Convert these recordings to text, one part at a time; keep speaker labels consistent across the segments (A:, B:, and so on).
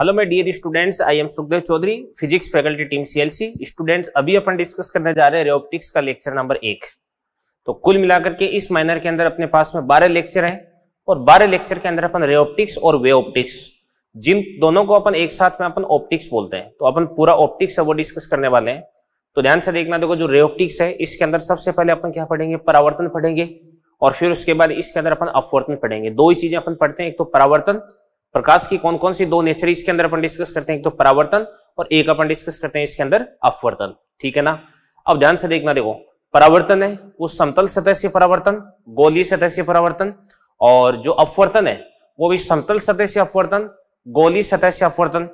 A: Hello मैं dear students I am Sukhdev Chaudhary physics faculty team CLC students अभी अपन discuss करने जा रहे हैं रेओप्टिक्स का लेक्चर नंबर एक तो कुल मिलाकर के इस माइनर के अंदर अपने पास में बारह लेक्चर हैं और बारह लेक्चर के अंदर अपन रेओप्टिक्स और वे ऑप्टिक्स जिन दोनों को अपन एक साथ में अपन ऑप्टिक्स बोलते हैं तो अपन पूरा ऑप्टिक्स है वो डिस्कस करने वाले हैं तो ध्यान से देखना देखो जो रेओप्टिक्स है इसके अंदर सबसे पहले अपन क्या पढ़ेंगे परावर्तन पढ़ेंगे और फिर उसके बाद इसके अंदर अपन अपवर्तन पढ़ेंगे दो ही चीजें अपन पढ़ते हैं एक तो परावर्तन प्रकाश की कौन कौन सी दो नेचर इसके अंदर अपन डिस्कस करते हैं एक तो परावर्तन और एक अपन डिस्कस करते हैं इसके अंदर अपवर्तन ठीक है ना अब ध्यान से देखना देखो परावर्तन है वो समतल सतह से परावर्तन गोली सतह से परावर्तन और जो अपवर्तन है वो भी समतल सतह से अपवर्तन गोली सतह से अपवर्तन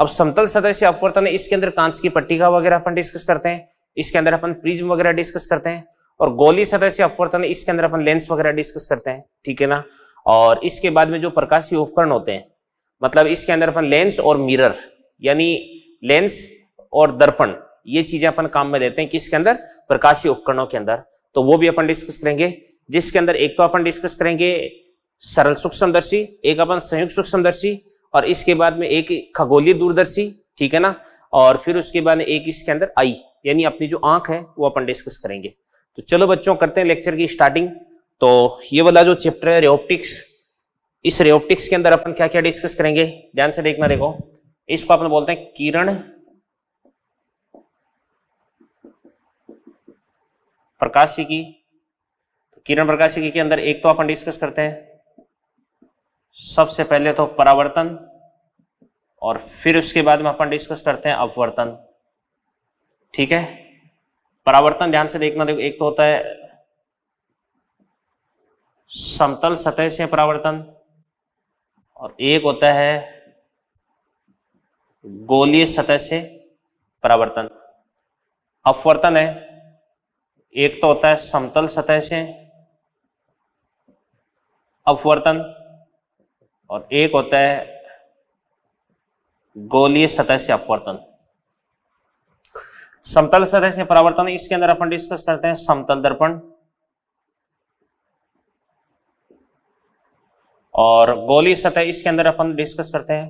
A: अब समतल सतह से अपवर्तन है इसके अंदर कांच की पट्टिका वगैरह अपन डिस्कस करते हैं इसके अंदर अपन प्रिज्म वगैरह डिस्कस करते हैं और गोली सतह से अपवर्तन है इसके अंदर अपन लेंस वगैरह डिस्कस करते हैं ठीक है ना और इसके बाद में जो प्रकाशीय उपकरण होते हैं मतलब इसके अंदर अपन लेंस और मिरर यानी लेंस और दर्पण ये चीजें अपन काम में लेते हैं किसके अंदर प्रकाशीय उपकरणों के अंदर तो वो भी अपन डिस्कस करेंगे जिसके अंदर एक तो अपन डिस्कस करेंगे सरल सूक्ष्मदर्शी एक अपन संयुक्त सूक्ष्मदर्शी और इसके बाद में एक खगोलीय दूरदर्शी ठीक है ना और फिर उसके बाद एक इसके अंदर आई यानी अपनी जो आंख है वो अपन डिस्कस करेंगे तो चलो बच्चों करते हैं लेक्चर की स्टार्टिंग तो ये वाला जो चैप्टर है रेओप्टिक्स इस रेओप्टिक्स के अंदर अपन क्या क्या डिस्कस करेंगे ध्यान से देखना देखो इसको अपन बोलते हैं किरण प्रकाशिकी तो किरण प्रकाशिकी के अंदर एक तो अपन डिस्कस करते हैं सबसे पहले तो परावर्तन और फिर उसके बाद में अपन डिस्कस करते हैं अपवर्तन ठीक है परावर्तन ध्यान से देखना देखो एक तो होता है समतल सतह से परावर्तन और एक होता है गोलीय सतह से परावर्तन अपवर्तन है एक तो होता है समतल सतह से अपवर्तन और एक होता है गोलीय सतह से अपवर्तन समतल सतह से परावर्तन इसके अंदर अपन डिस्कस करते हैं समतल दर्पण और गोली सतह इसके अंदर अपन डिस्कस करते हैं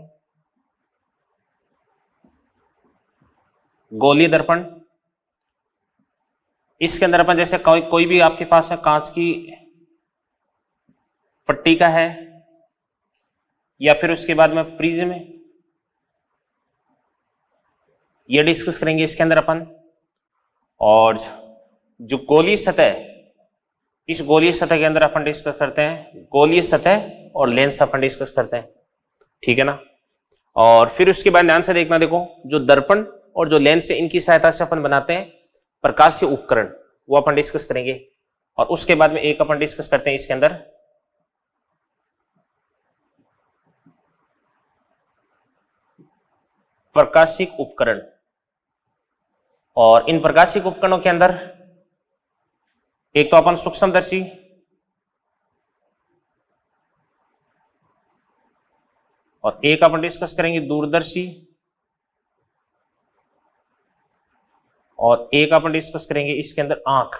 A: गोली दर्पण इसके अंदर अपन जैसे कोई कोई भी आपके पास में कांच की पट्टी का है या फिर उसके बाद में प्रिज में ये डिस्कस करेंगे इसके अंदर अपन और जो गोली सतह इस गोली सतह के अंदर अपन डिस्कस करते हैं गोली सतह और लेंस अपन डिस्कस करते हैं ठीक है ना और फिर उसके बाद ध्यान से देखना देखो जो दर्पण और जो लेंस है इनकी सहायता से अपन बनाते हैं प्रकाश उपकरण वो अपन डिस्कस करेंगे और उसके बाद में एक अपन डिस्कस करते हैं इसके अंदर प्रकाशिक उपकरण और इन प्रकाशिक उपकरणों के अंदर एक तो अपन सूक्ष्मदर्शी और एक अपन डिस्कस करेंगे दूरदर्शी और एक अपन डिस्कस करेंगे इसके अंदर आंख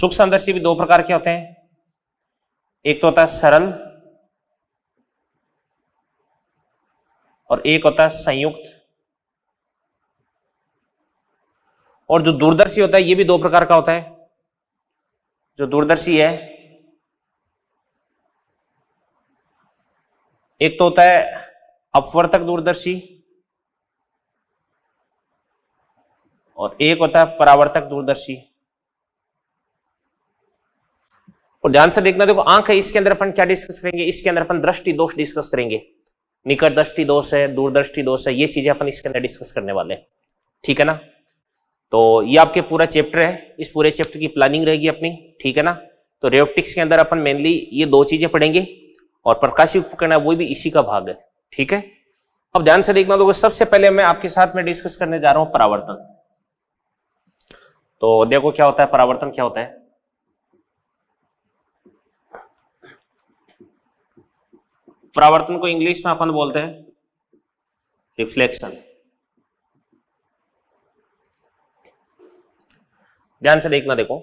A: सूक्ष्म अंदर्शी भी दो प्रकार के होते हैं एक तो होता है सरल और एक होता है संयुक्त और जो दूरदर्शी होता है ये भी दो प्रकार का होता है जो दूरदर्शी है एक तो होता है अपवर्तक दूरदर्शी और एक होता है परावर्तक दूरदर्शी और ध्यान से देखना देखो आंख है इसके अंदर अपन क्या डिस्कस करेंगे इसके अंदर अपन दृष्टि दोष डिस्कस करेंगे निकट दृष्टि दोष है दूरदृष्टि दोष है ये चीजें अपन इसके अंदर डिस्कस करने वाले ठीक है ना तो ये आपके पूरा चैप्टर है इस पूरे चैप्टर की प्लानिंग रहेगी अपनी ठीक है ना तो रेप्टिक्स के अंदर अपन मेनली ये दो चीजें पढ़ेंगे और प्रकाशी उपकरण है वो भी इसी का भाग है ठीक है अब ध्यान से देखना दोगे सबसे पहले मैं आपके साथ में डिस्कस करने जा रहा हूं परावर्तन तो देखो क्या होता है परावर्तन क्या होता है परावर्तन को इंग्लिश में अपन बोलते हैं रिफ्लेक्शन ध्यान से देखना देखो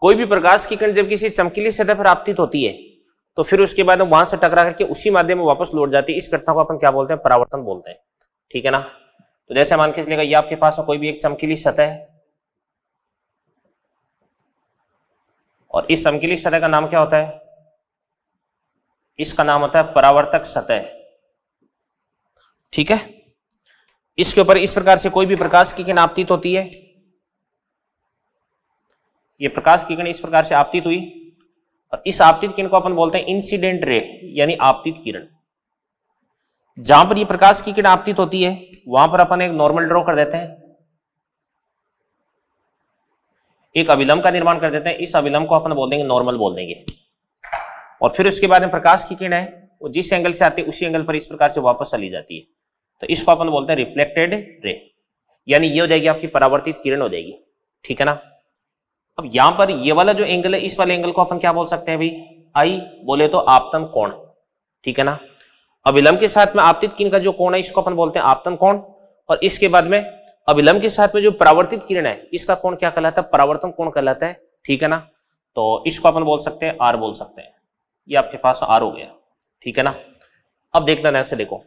A: कोई भी प्रकाश की किरण जब किसी चमकीली सतह पर आपतित होती है तो फिर उसके बाद वहां से टकरा करके उसी माध्यम में वापस लौट जाती है इस घटना को अपन क्या बोलते हैं परावर्तन बोलते हैं ठीक है ना तो जैसे मान के चलेगा ये आपके पास कोई भी एक चमकीली सतह और इस चमकीली सतह का नाम क्या होता है इसका नाम होता है परावर्तक सतह ठीक है इसके ऊपर इस प्रकार से कोई भी प्रकाश की किरण आपतित होती है ये प्रकाश की किरण इस प्रकार से आपतित हुई और इस आपतित किरण को अपन बोलते हैं इंसिडेंट रे यानी आपतित किरण जहां पर ये प्रकाश की किरण आपतित होती है वहां पर अपन एक नॉर्मल ड्रॉ कर देते हैं एक अविलंब का निर्माण कर देते हैं इस अविलंब को अपन बोल देंगे नॉर्मल बोल देंगे और फिर उसके बाद में प्रकाश की किरण है वो जिस एंगल से आती है उसी एंगल पर इस प्रकार से वापस चली जाती है तो इसको अपन बोलते हैं रिफ्लेक्टेड रे यानी ये हो जाएगी आपकी परावर्तित किरण हो जाएगी ठीक है ना अब यहां पर ये वाला जो एंगल है इस वाले एंगल को अपन क्या बोल सकते हैं भाई आई बोले तो आपतन कोण ठीक है ना अभिलंब के साथ में आपतित किरण का जो कोण है इसको अपन बोलते हैं आपतन कोण और इसके बाद में अभिलंब के साथ में जो परावर्तित किरण है इसका कोण क्या कहलाता है परावर्तन कोण कहलाता है ठीक है ना तो इसको अपन बोल सकते हैं आर बोल सकते हैं ये आपके पास आर हो गया ठीक है ना अब देखना ना ऐसे देखो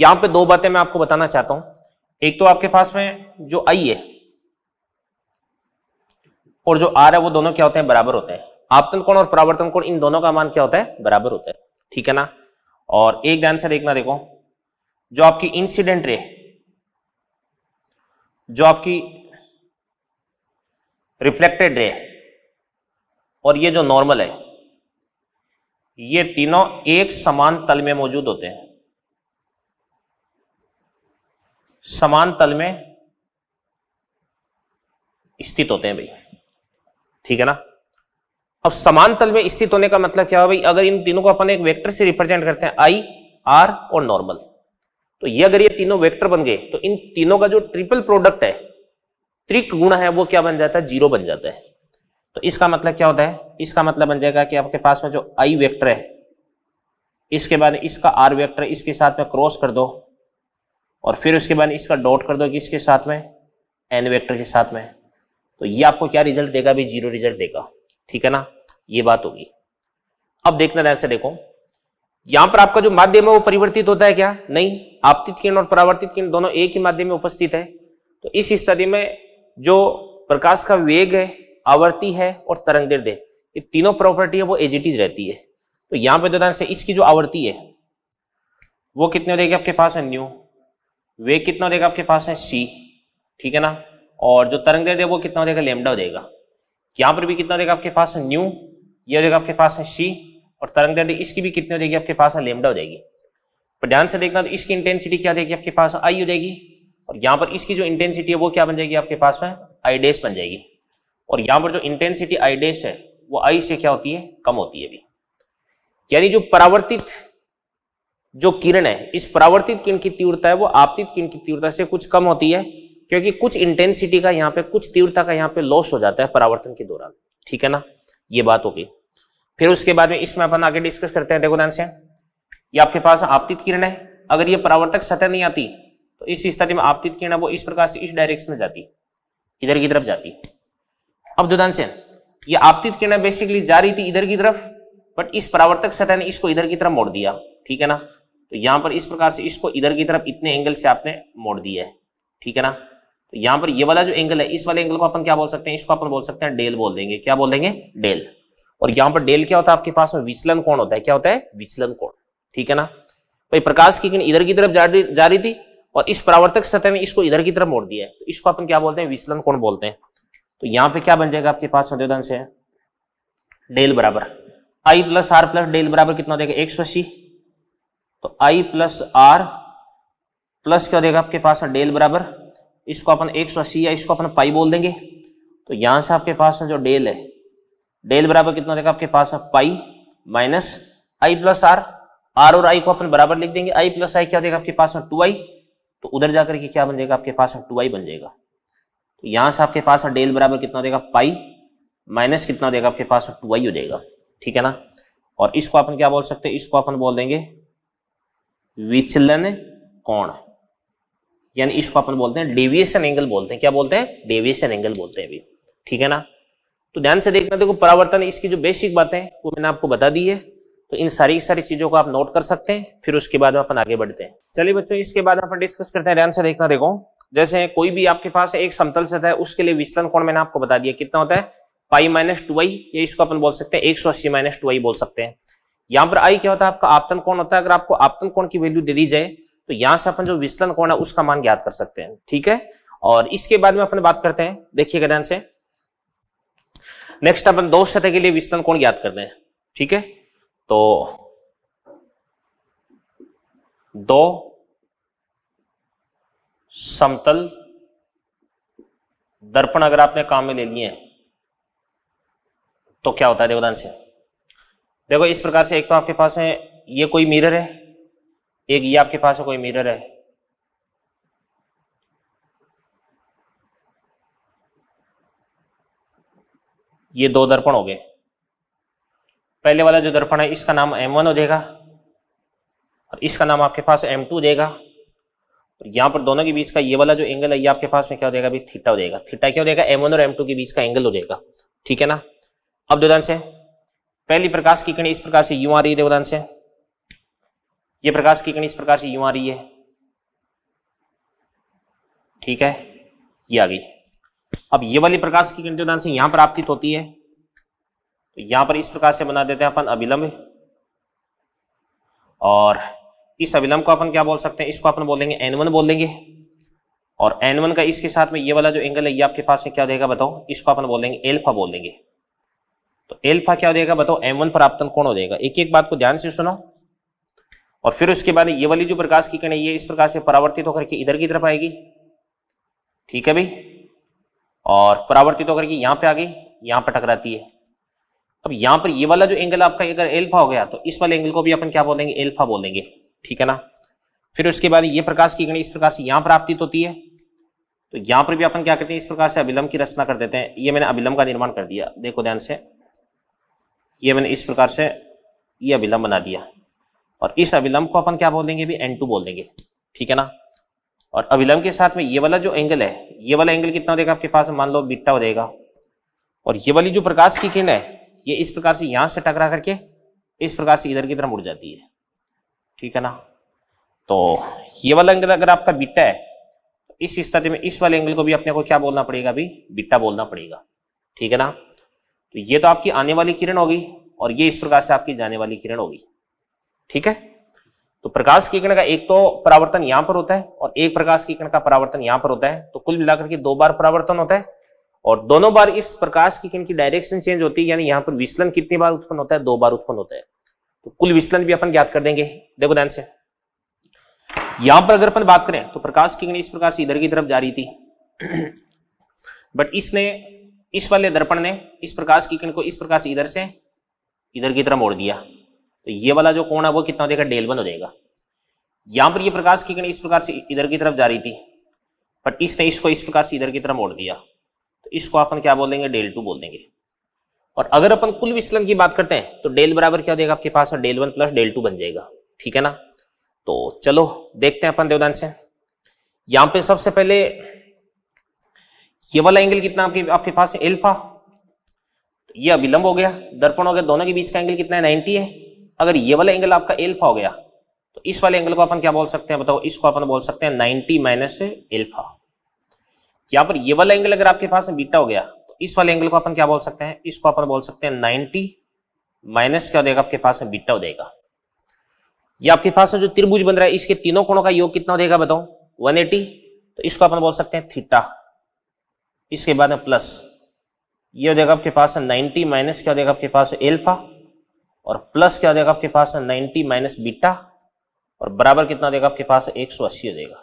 A: यहां पे दो बातें मैं आपको बताना चाहता हूं एक तो आपके पास में जो आई है और जो आर है वो दोनों क्या होते हैं बराबर होते हैं आपतन कोण और परावर्तन कोण इन दोनों का मान क्या होता है बराबर होता है ठीक है ना और एक ध्यान से देखना देखो जो आपकी इंसिडेंट रे जो आपकी रिफ्लेक्टेड रे और ये जो नॉर्मल है ये तीनों एक समान तल में मौजूद होते हैं समान तल में स्थित होते हैं भाई ठीक है ना अब तल में स्थित होने का मतलब क्या हो भाई अगर इन तीनों को अपन एक वेक्टर से रिप्रेजेंट करते हैं आई आर और नॉर्मल तो ये अगर ये तीनों वेक्टर बन गए तो इन तीनों का जो ट्रिपल प्रोडक्ट है त्रिक गुण है वो क्या बन जाता है जीरो बन जाता है तो इसका मतलब क्या होता है इसका मतलब बन जाएगा कि आपके पास में जो आई वेक्टर है इसके बाद इसका आर वेक्टर इसके साथ में क्रॉस कर दो और फिर उसके बाद इसका डॉट कर दो किसके साथ में एन वेक्टर के साथ में तो ये आपको क्या रिजल्ट देगा भी जीरो रिजल्ट देगा ठीक है ना ये बात होगी अब देखना ऐसे देखो यहां पर आपका जो माध्यम है वो परिवर्तित होता है क्या नहीं आपतित किरण और परावर्तित किरण दोनों एक ही माध्यम में उपस्थित है तो इस स्थिति में जो प्रकाश का वेग है आवर्ती है और तरंग दीर्घ ये तीनों प्रॉपर्टी है वो एजिटीज रहती है तो यहां पर दो से इसकी जो आवर्ती है वो कितने देगा आपके पास है न्यू वेग कितना देगा आपके पास है सी ठीक है ना और जो तरंग दे वो कितना हो जाएगा लेमडा हो जाएगा यहाँ पर भी कितना देगा आपके पास न्यू ये हो जाएगा आपके पास है सी और तरंग दैर्ध्य इसकी भी कितनी हो जाएगी आपके पास लेमडा हो जाएगी पर ध्यान से देखना तो इसकी इंटेंसिटी क्या देगी आपके पास आई हो जाएगी और यहाँ पर इसकी जो इंटेंसिटी है वो क्या बन जाएगी आपके पास में आई डेस बन जाएगी और यहाँ पर जो इंटेंसिटी आई डेस है वो आई से क्या होती है कम होती है अभी यानी जो परावर्तित जो किरण है इस परावर्तित किरण की तीव्रता है वो आपतित किरण की तीव्रता से कुछ कम होती है क्योंकि कुछ इंटेंसिटी का यहाँ पे कुछ तीव्रता का यहाँ पे लॉस हो जाता है परावर्तन के दौरान ठीक है ना ये बात हो गई फिर उसके बाद में इसमें अपन आगे डिस्कस करते हैं देखो से ये आपके पास आपतित किरण है अगर ये परावर्तक सतह नहीं आती तो इस स्थिति में आपतित किरण वो इस प्रकार से इस डायरेक्शन में जाती इधर की तरफ जाती अब दुदान से ये आपतित किरण बेसिकली जा रही थी इधर की तरफ बट इस परावर्तक सतह ने इसको इधर की तरफ मोड़ दिया ठीक है ना तो यहां पर इस प्रकार से इसको इधर की तरफ इतने एंगल से आपने मोड़ दिया है ठीक है ना तो यहां पर ये वाला जो एंगल है इस वाले एंगल को अपन क्या बोल सकते हैं इसको अपन बोल सकते हैं डेल बोल देंगे क्या बोल देंगे डेल और यहां पर डेल क्या होता है आपके पास में विचलन कोण होता है क्या होता है विचलन कोण ठीक है ना भाई प्रकाश की किरण इधर की तरफ जा रही थी और इस परावर्तक सतह में इसको इधर की तरफ मोड़ दिया है तो इसको अपन क्या बोलते हैं विचलन कोण बोलते हैं तो यहां पे क्या बन जाएगा आपके पास में से डेल बराबर i plus r plus del बराबर कितना देगा एक सौ अस्सी तो आई प्लस आर प्लस क्या देगा आपके पास डेल बराबर इसको अपन एक सौ अस्सी या इसको अपन पाई बोल देंगे तो यहाँ से आपके पास जो डेल है डेल बराबर कितना देगा आपके पास pi minus i plus r r और आई को अपन बराबर लिख देंगे आई प्लस आई क्या देगा आपके पास में टू आई तो उधर जाकर के क्या बन जाएगा आपके पास टू आई बन जाएगा तो यहाँ से आपके पास डेल बराबर कितना देगा पाई माइनस कितना देगा आपके पास टू आई हो जाएगा ठीक है ना और इसको अपन क्या बोल सकते हैं इसको अपन बोल देंगे विचलन कोण यानी इसको अपन बोलते हैं डेविएशन एंगल बोलते हैं क्या बोलते हैं डेविएशन एंगल बोलते हैं अभी ठीक है ना तो ध्यान से देखना देखो परावर्तन इसकी जो बेसिक बातें हैं वो मैंने आपको बता दी है तो इन सारी सारी चीजों को आप नोट कर सकते हैं फिर उसके बाद में अपन आगे बढ़ते हैं चलिए बच्चों इसके बाद अपन डिस्कस करते हैं ध्यान से देखना देखो जैसे कोई भी आपके पास एक समतल सतह है उसके लिए विचलन कोण मैंने आपको बता दिया कितना होता है पाई माइनस टू आई ये इसको अपन बोल सकते हैं एक सौ अस्सी माइनस टू आई बोल सकते हैं यहाँ पर आई क्या होता है आपका आपतन कोण होता है अगर आपको आपतन कोण की वैल्यू दे दी जाए तो यहां से अपन जो विचलन कोण है उसका मान ज्ञात कर सकते हैं ठीक है और इसके बाद में अपन बात करते हैं देखिएगा ध्यान से नेक्स्ट अपन दो सतह के लिए विचलन कोण ज्ञात करते हैं ठीक है तो दो समतल दर्पण अगर आपने काम में ले लिए तो क्या होता है देवदान से देखो इस प्रकार से एक तो आपके पास है ये कोई मिरर है एक ये आपके पास कोई मिरर है ये दो दर्पण हो गए पहले वाला जो दर्पण है इसका नाम M1 हो देगा और इसका नाम आपके पास M2 देगा और यहाँ पर दोनों के बीच का ये वाला जो एंगल है ये आपके पास में क्या हो जाएगा अभी थीटा हो जाएगा थीटा क्या हो जाएगा M1 और M2 के बीच का एंगल हो जाएगा ठीक है ना अब दो से पहली प्रकाश की किरण इस प्रकार से यू आ रही है देवदान से ये प्रकाश की किरण इस प्रकार से यूं आ रही है ठीक है ये आ गई अब ये वाली प्रकाश की किरण जो दान से यहां प्राप्तित होती है तो यहां पर इस प्रकार से बना देते हैं अपन अभिलंब और इस अभिलंब को अपन क्या बोल सकते हैं इसको अपन बोलेंगे एन वन बोल देंगे और एन वन का इसके साथ में ये वाला जो एंगल है ये आपके पास में क्या देगा बताओ इसको अपन बोलेंगे एल्फा बोलेंगे तो एल्फा क्या हो जाएगा बताओ एम वन प्राप्तन कौन हो जाएगा एक एक बात को ध्यान से सुनो और फिर उसके बाद ये वाली जो प्रकाश की किरण है ये इस प्रकार से परावर्तित होकर के इधर की तरफ आएगी ठीक है भाई और परावर्तित होकर के यहाँ पे आ गई यहाँ पर टकराती है अब यहाँ पर ये वाला जो एंगल आपका अगर एल्फा हो गया तो इस वाले एंगल को भी अपन क्या बोलेंगे एल्फा बोलेंगे ठीक है ना फिर उसके बाद ये प्रकाश की किरण इस प्रकार से यहाँ प्राप्तित होती है तो यहाँ पर भी अपन क्या करते हैं इस प्रकार से अभिलंब की रचना कर देते हैं ये मैंने अभिलंब का निर्माण कर दिया देखो ध्यान से ये मैंने इस प्रकार से ये अभिलंब बना दिया और इस अविलंब को अपन क्या बोल देंगे भी एन टू बोल देंगे ठीक है ना और अविलंब के साथ में ये वाला जो एंगल है ये वाला एंगल कितना हो जाएगा आपके पास मान लो बिट्टा हो जाएगा और ये वाली जो प्रकाश की किरण है ये इस प्रकार से यहाँ से टकरा करके इस प्रकार से इधर की तरफ उड़ जाती है ठीक है ना तो ये वाला एंगल अगर आपका बिट्टा है तो इस स्थिति में इस वाले एंगल को भी अपने को क्या बोलना पड़ेगा अभी बिट्टा बोलना पड़ेगा ठीक है ना तो ये तो आपकी आने वाली किरण होगी और ये इस प्रकार से आपकी जाने वाली किरण होगी ठीक है तो प्रकाश की किरण का एक तो परावर्तन यहां पर होता है और एक प्रकाश की किरण का परावर्तन यहां पर होता है तो कुल मिलाकर के दो बार परावर्तन होता है और दोनों बार इस प्रकाश की किरण की डायरेक्शन चेंज होती है यानी यहां पर विचलन कितनी बार उत्पन्न होता है दो बार उत्पन्न होता है तो कुल विचलन भी अपन ज्ञात कर देंगे देखो ध्यान से यहां पर अगर अपन बात करें तो प्रकाश की किरण इस प्रकार से इधर की तरफ जा रही थी बट इसने इस वाले दर्पण ने इस प्रकाश की किरण को इस प्रकार से इधर से इधर की तरफ मोड़ दिया तो ये वाला जो कोण है वो कितना हो जाएगा डेल वन हो जाएगा यहां पर ये प्रकाश की किरण इस प्रकार से इधर की तरफ जा रही थी बट इसने इसको इस प्रकार से इधर की तरफ मोड़ दिया तो इसको अपन क्या बोल देंगे डेल टू बोल देंगे और अगर अपन कुल विचलन की बात करते हैं तो डेल बराबर क्या हो जाएगा आपके पास del one plus del two बन जाएगा ठीक है ना तो चलो देखते हैं अपन देवदान से यहां पर सबसे पहले ये वाला एंगल कितना आपके आपके पास है एल्फा तो ये अभिलंब हो गया दर्पण हो गया दोनों के बीच का एंगल कितना है नाइनटी है अगर ये वाला एंगल आपका एल्फा हो गया तो इस वाले एंगल को अपन क्या बोल सकते हैं बताओ इसको अपन बोल सकते हैं नाइनटी माइनस एल्फा यहां पर ये वाला एंगल अगर आपके पास बीटा हो गया तो इस वाले एंगल को अपन क्या बोल सकते हैं इसको अपन बोल सकते हैं नाइनटी माइनस क्या हो जाएगा आपके पास बीटा हो जाएगा ये आपके पास जो त्रिभुज बन रहा है इसके तीनों कोणों का योग कितना हो जाएगा बताओ 180 तो इसको अपन बोल सकते हैं थीटा इसके बाद में प्लस ये हो जाएगा आपके पास 90 माइनस क्या हो जाएगा आपके पास एल्फा और प्लस क्या हो जाएगा आपके पास नाइन्टी माइनस बीटा और बराबर कितना देगा आपके पास एक सौ अस्सी हो जाएगा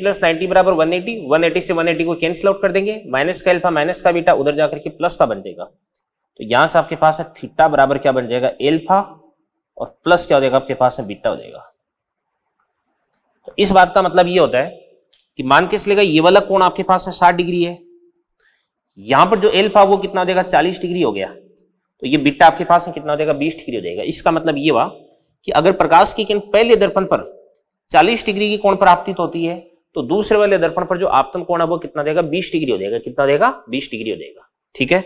A: प्लस नाइन्टी बराबर वन एटी वन एटी से वन एटी को कैंसिल आउट कर देंगे माइनस का एल्फा माइनस का बीटा उधर जाकर के प्लस का बन जाएगा तो यहां से आपके पास है थीटा बराबर क्या बन जाएगा एल्फा और प्लस क्या हो जाएगा आपके पास है बीटा हो जाएगा तो इस बात का मतलब ये होता है कि मान के चलेगा ये वाला कोण आपके पास है साठ डिग्री है यहां पर जो एल्फा वो कितना हो जाएगा चालीस डिग्री हो गया तो ये बीटा आपके पास में कितना हो जाएगा बीस डिग्री हो जाएगा इसका मतलब ये हुआ कि अगर प्रकाश की किन पहले दर्पण पर चालीस डिग्री की कोण पर आपतित होती है तो दूसरे वाले दर्पण पर जो आपतन कोण है वो कितना देगा बीस डिग्री हो जाएगा कितना देगा बीस डिग्री हो जाएगा ठीक है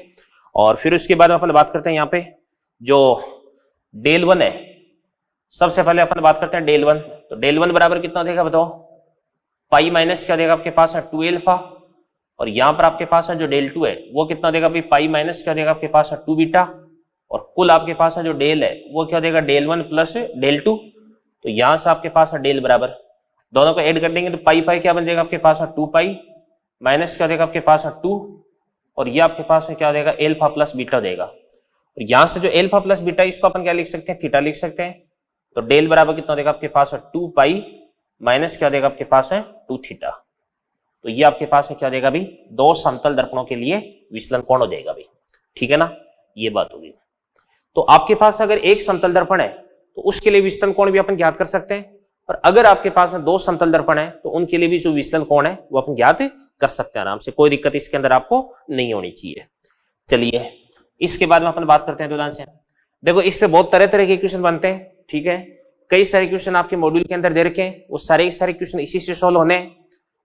A: और फिर उसके बाद अपन बात करते हैं यहाँ पे जो डेल वन है सबसे पहले अपन बात करते हैं डेल वन तो डेल वन बराबर कितना देगा बताओ पाई माइनस क्या देगा आपके पास है टू एल्फा और यहां पर आपके पास है जो डेल टू है वो कितना देगा भाई पाई माइनस क्या देगा आपके पास है टू बीटा और कुल आपके पास है जो डेल है वो क्या देगा del one plus del two तो यहां से आपके पास है डेल बराबर दोनों को ऐड कर देंगे तो पाई पाई क्या बन जाएगा आपके पास है टू पाई माइनस क्या देगा आपके पास है टू और ये आपके पास है क्या देगा एल्फा प्लस बीटा देगा और यहां से जो एल्फा प्लस बीटा इसको अपन क्या लिख सकते हैं थीटा लिख सकते हैं तो डेल बराबर कितना देगा आपके पास है टू पाई माइनस क्या देगा आपके पास है टू थीटा तो ये आपके पास है क्या देगा अभी दो समतल दर्पणों के लिए विचलन कौन हो जाएगा अभी ठीक है ना ये बात होगी तो आपके पास अगर एक समतल दर्पण है तो उसके लिए विस्तन कोण भी अपन ज्ञात कर सकते हैं और अगर आपके पास में दो समतल दर्पण है तो उनके लिए भी जो विस्तन कोण है वो अपन ज्ञात कर सकते हैं आराम से कोई दिक्कत इसके अंदर आपको नहीं होनी चाहिए चलिए इसके बाद में अपन बात करते हैं दो से देखो इस पर बहुत तरह तरह के क्वेश्चन बनते हैं ठीक है कई सारे क्वेश्चन आपके मॉड्यूल के अंदर दे रखे हैं वो सारे सारे क्वेश्चन इसी से सॉल्व होने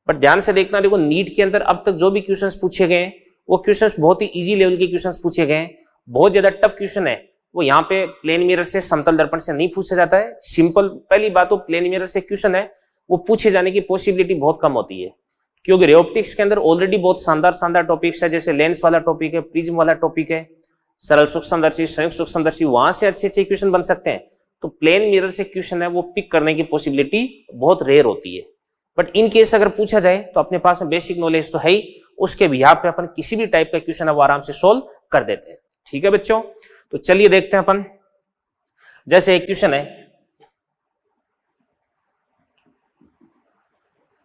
A: बट ध्यान से देखना देखो नीट के अंदर अब तक जो भी क्वेश्चंस पूछे गए वो क्वेश्चंस बहुत ही इजी लेवल के क्वेश्चंस पूछे गए हैं बहुत ज्यादा टफ क्वेश्चन है वो यहाँ पे प्लेन मिरर से समतल दर्पण से नहीं पूछा जाता है सिंपल पहली बात तो प्लेन मिरर से क्वेश्चन है वो पूछे जाने की पॉसिबिलिटी बहुत कम होती है क्योंकि रेओप्टिक्स के अंदर ऑलरेडी बहुत शानदार शानदार टॉपिक्स है जैसे लेंस वाला टॉपिक है प्रिज्म वाला टॉपिक है सरल सूक्ष्मदर्शी संयुक्त सूक्ष्मदर्शी वहां से अच्छे अच्छे क्वेश्चन बन सकते हैं तो प्लेन मिरर से क्वेश्चन है वो पिक करने की पॉसिबिलिटी बहुत रेयर होती है बट इन केस अगर पूछा जाए तो अपने पास में बेसिक नॉलेज तो है ही उसके भी पे अपन किसी भी टाइप का क्वेश्चन है वो आराम से सोल्व कर देते हैं ठीक है बच्चों तो चलिए देखते हैं अपन जैसे एक क्वेश्चन है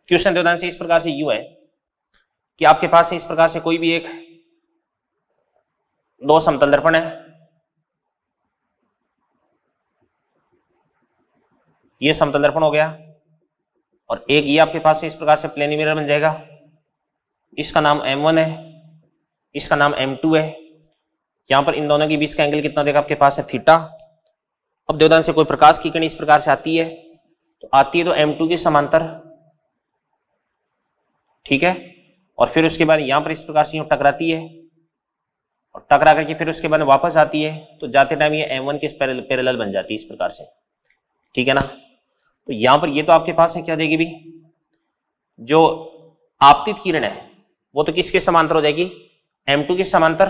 A: क्वेश्चन देवदान से इस प्रकार से यू है कि आपके पास इस प्रकार से कोई भी एक दो समतल दर्पण है ये समतल दर्पण हो गया और एक ये आपके पास इस प्रकार से प्लेनी मिरर बन जाएगा इसका नाम M1 है इसका नाम M2 है यहां पर इन दोनों के बीच का एंगल कितना देगा आपके पास है थीटा अब देवदान से कोई प्रकाश की किरण इस प्रकार से आती है तो आती है तो एम टू के समांतर ठीक है और फिर उसके बाद यहां पर इस प्रकार से टकराती है और टकरा करके फिर उसके बाद वापस आती है तो जाते टाइम ये एम वन के पैरल बन जाती है इस प्रकार से ठीक है ना तो यहां पर ये तो आपके पास है क्या देगी भी जो आपतित किरण है वो तो किसके समांतर हो जाएगी एम टू के समांतर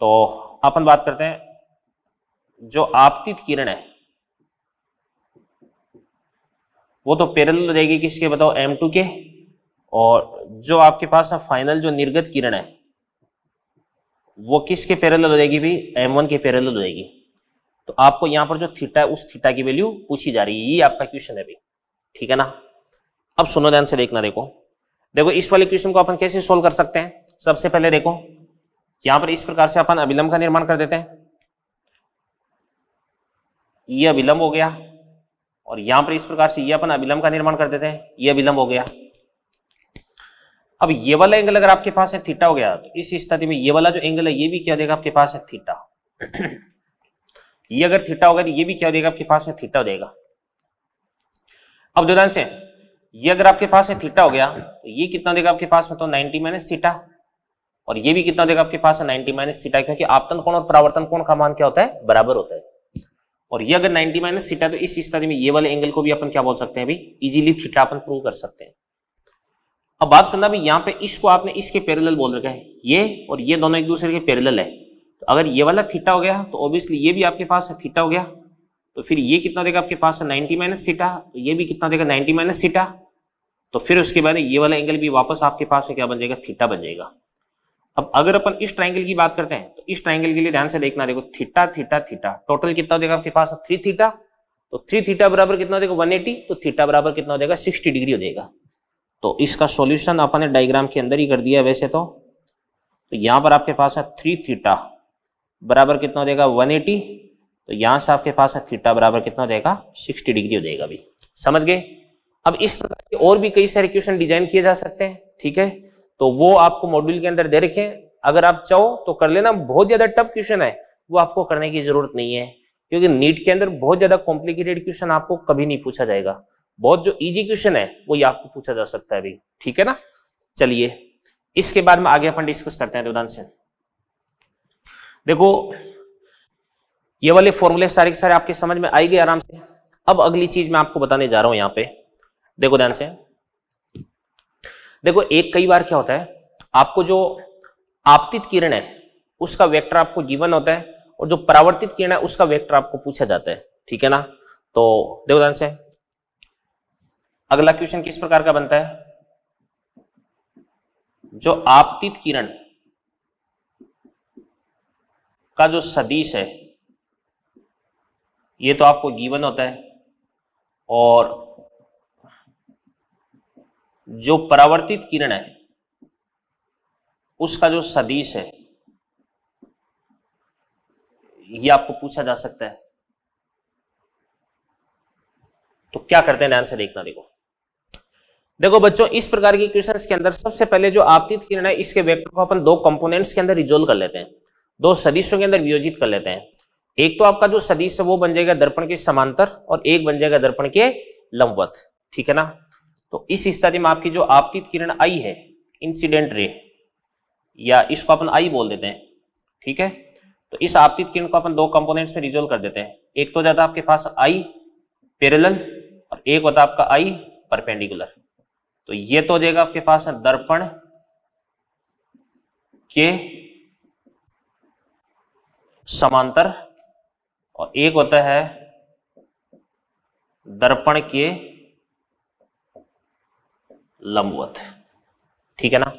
A: तो अपन बात करते हैं जो आपतित किरण है वो तो पेरल रहेगी किसके बताओ M2 के और जो आपके पास है फाइनल जो निर्गत किरण है वो किसके पैरेलल हो जाएगी भी M1 के पैरेलल हो जाएगी तो आपको यहां पर जो थीटा है उस थीटा की वैल्यू पूछी जा रही है ये आपका क्वेश्चन है भी ठीक है ना अब सुनो ध्यान से देखना देखो देखो इस वाले क्वेश्चन को अपन कैसे सोल्व कर सकते हैं सबसे पहले देखो यहां पर इस प्रकार से अपन अभिलंब का निर्माण कर देते हैं ये अभिलंब हो गया और यहां पर इस प्रकार से ये अपन अभिलंब का निर्माण कर देते हैं ये अभिलंब हो गया अब ये वाला एंगल अगर आपके पास है थीटा हो गया तो इस स्थिति में ये वाला जो एंगल है ये भी क्या देगा आपके पास है थीटा ये अगर थीटा होगा तो ये भी क्या देगा आपके पास है थीटा हो जाएगा अब दो से ये अगर आपके पास है थीटा हो गया तो ये कितना देगा आपके पास में तो मतलब नाइनटी माइनस थीटा और ये भी कितना देगा आपके पास है नाइनटी माइनस सीटा क्योंकि आपतन कोण और परावर्तन कोण का मान क्या होता है बराबर होता है और ये अगर 90 माइनस सीटा तो इस स्थिति में ये वाले एंगल को भी अपन क्या बोल सकते हैं भाई इजीली थीटा अपन प्रूव कर सकते हैं अब बात सुनना भाई यहाँ पे इसको आपने इसके पैरेलल बोल रखा है ये और ये दोनों एक दूसरे के पैरेलल है तो अगर ये वाला थीटा हो गया तो ऑब्वियसली ये भी आपके पास है थीटा हो गया तो फिर ये कितना देगा आपके पास है नाइन्टी माइनस सीटा तो ये भी कितना देगा नाइन्टी माइनस सीटा तो फिर उसके बाद ये वाला एंगल भी वापस आपके पास है क्या बन जाएगा थीटा बन जाएगा अब अगर अपन इस ट्राइंगल की बात करते हैं तो इस ट्राइंगल के लिए ध्यान से देखना देखो थीटा थीटा थीटा टोटल कितना हो जाएगा आपके पास थ्री थीटा तो थ्री थीटा बराबर कितना हो जाएगा वन एटी तो थीटा बराबर कितना हो जाएगा सिक्सटी डिग्री हो जाएगा तो इसका सोल्यूशन अपन ने डायग्राम के अंदर ही कर दिया वैसे तो, तो यहां पर आपके पास है थ्री थीटा बराबर कितना हो जाएगा वन एटी तो यहां से आपके पास है थीटा बराबर कितना हो जाएगा सिक्सटी डिग्री हो जाएगा भी समझ गए अब इस प्रकार के और भी कई सारे क्वेश्चन डिजाइन किए जा सकते हैं ठीक है तो वो आपको मॉड्यूल के अंदर दे रखे हैं अगर आप चाहो तो कर लेना बहुत ज्यादा टफ क्वेश्चन है वो आपको करने की जरूरत नहीं है क्योंकि नीट के अंदर बहुत ज्यादा कॉम्प्लिकेटेड क्वेश्चन आपको कभी नहीं पूछा जाएगा बहुत जो इजी क्वेश्चन है वो ये आपको पूछा जा सकता है अभी ठीक है ना चलिए इसके बाद में आगे अपन डिस्कस करते हैं रुदान से देखो ये वाले फॉर्मूले सारे के सारे आपके समझ में आएगी आराम से अब अगली चीज मैं आपको बताने जा रहा हूं यहाँ पे देखो ध्यान से देखो एक कई बार क्या होता है आपको जो आपतित किरण है उसका वेक्टर आपको गिवन होता है और जो परावर्तित किरण है उसका वेक्टर आपको पूछा जाता है ठीक है ना तो ध्यान से अगला क्वेश्चन किस प्रकार का बनता है जो आपतित किरण का जो सदीश है ये तो आपको गिवन होता है और जो परावर्तित किरण है उसका जो सदीश है ये आपको पूछा जा सकता है तो क्या करते हैं ध्यान से देखना देखो देखो बच्चों इस प्रकार की क्वेश्चंस के अंदर सबसे पहले जो आपतित किरण है इसके वेक्टर को अपन दो कंपोनेंट्स के अंदर रिजोल्व कर लेते हैं दो सदिशों के अंदर वियोजित कर लेते हैं एक तो आपका जो सदिश है वो बन जाएगा दर्पण के समांतर और एक बन जाएगा दर्पण के लंबवत ठीक है ना तो इस स्थिति में आपकी जो आपतित किरण आई है इंसिडेंट रे या इसको अपन आई बोल देते हैं ठीक है तो इस आपतित किरण को अपन दो कंपोनेंट्स में रिजोल्व कर देते हैं एक तो ज्यादा आपके पास आई पेरेलल और एक होता आपका आई परपेंडिकुलर तो ये तो हो जाएगा आपके पास दर्पण के समांतर और एक होता है दर्पण के लंबवत ठीक है ना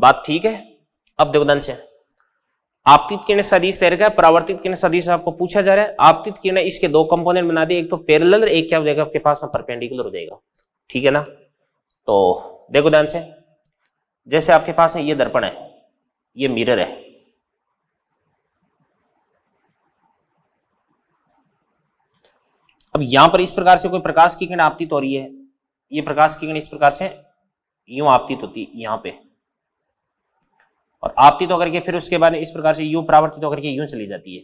A: बात ठीक है अब देखो ध्यान से आपतित किरण सदिश तैर का परावर्तित किरण सदिश आपको पूछा जा रहा है आपतित किरण इसके दो कंपोनेंट बना दिए एक तो पैरेलल और एक क्या हो जाएगा आपके पास में परपेंडिकुलर हो जाएगा ठीक है ना तो देखो ध्यान से जैसे आपके पास है ये दर्पण है ये मिरर है अब यहां पर इस प्रकार से कोई प्रकाश की किरण आपतित हो रही है ये प्रकाश की किरण इस प्रकार से यूं आपतित होती यहां पे और आपतित होकर के फिर उसके बाद इस प्रकार से यूं प्रावर्तित होकर के यूं चली जाती है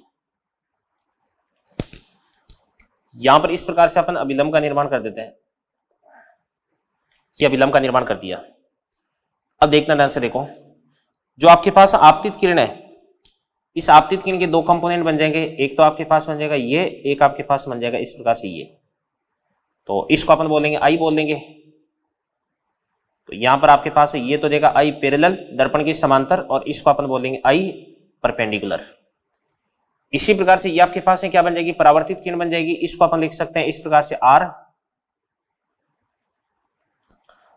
A: यहां पर इस प्रकार से अपन अभिलंब का निर्माण कर देते हैं ये अभिलंब का निर्माण कर दिया अब देखना ध्यान से देखो जो आपके पास आपतित किरण है इस आपतित किरण के दो कंपोनेंट बन जाएंगे एक तो आपके पास बन जाएगा ये एक आपके पास बन जाएगा इस प्रकार से ये तो इसको अपन बोलेंगे आई बोल देंगे तो यहां पर आपके पास है ये तो देगा आई पेरेलल दर्पण के समांतर और इसको अपन बोलेंगे आई परपेंडिकुलर इसी प्रकार से ये आपके पास है क्या बन जाएगी परावर्तित किरण बन जाएगी इसको अपन लिख सकते हैं इस प्रकार से आर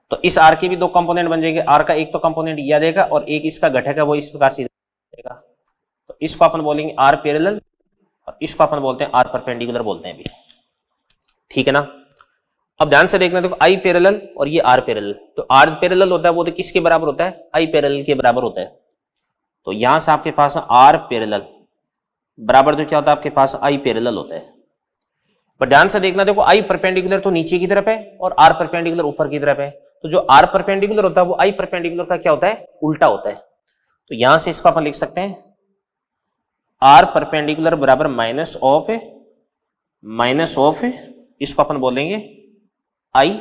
A: तो इस आर के भी दो कंपोनेंट बन जाएंगे आर का एक तो कंपोनेंट यह देगा और एक इसका घटक है वो इस प्रकार से तो इसको अपन बोलेंगे आर पेरेलल और इसको अपन बोलते हैं आर परपेंडिकुलर बोलते हैं अभी ठीक है ना अब ध्यान से देखना देखो आई पैरेलल और ये आर पैरेलल तो आर पैरेलल होता है वो तो किसके बराबर होता है आई पैरेलल के बराबर होता है तो यहां से आपके पास आर पैरेलल बराबर तो क्या होता है आपके पास आई पैरेलल होता है पर ध्यान से देखना देखो आई परपेंडिकुलर तो नीचे की तरफ है और आर परपेंडिकुलर ऊपर की तरफ है तो जो आर परपेंडिकुलर होता है वो आई परपेंडिकुलर का क्या होता है उल्टा होता है तो यहां से इसको अपन लिख सकते हैं आर परपेंडिकुलर बराबर माइनस ऑफ माइनस ऑफ इसको अपन बोलेंगे आई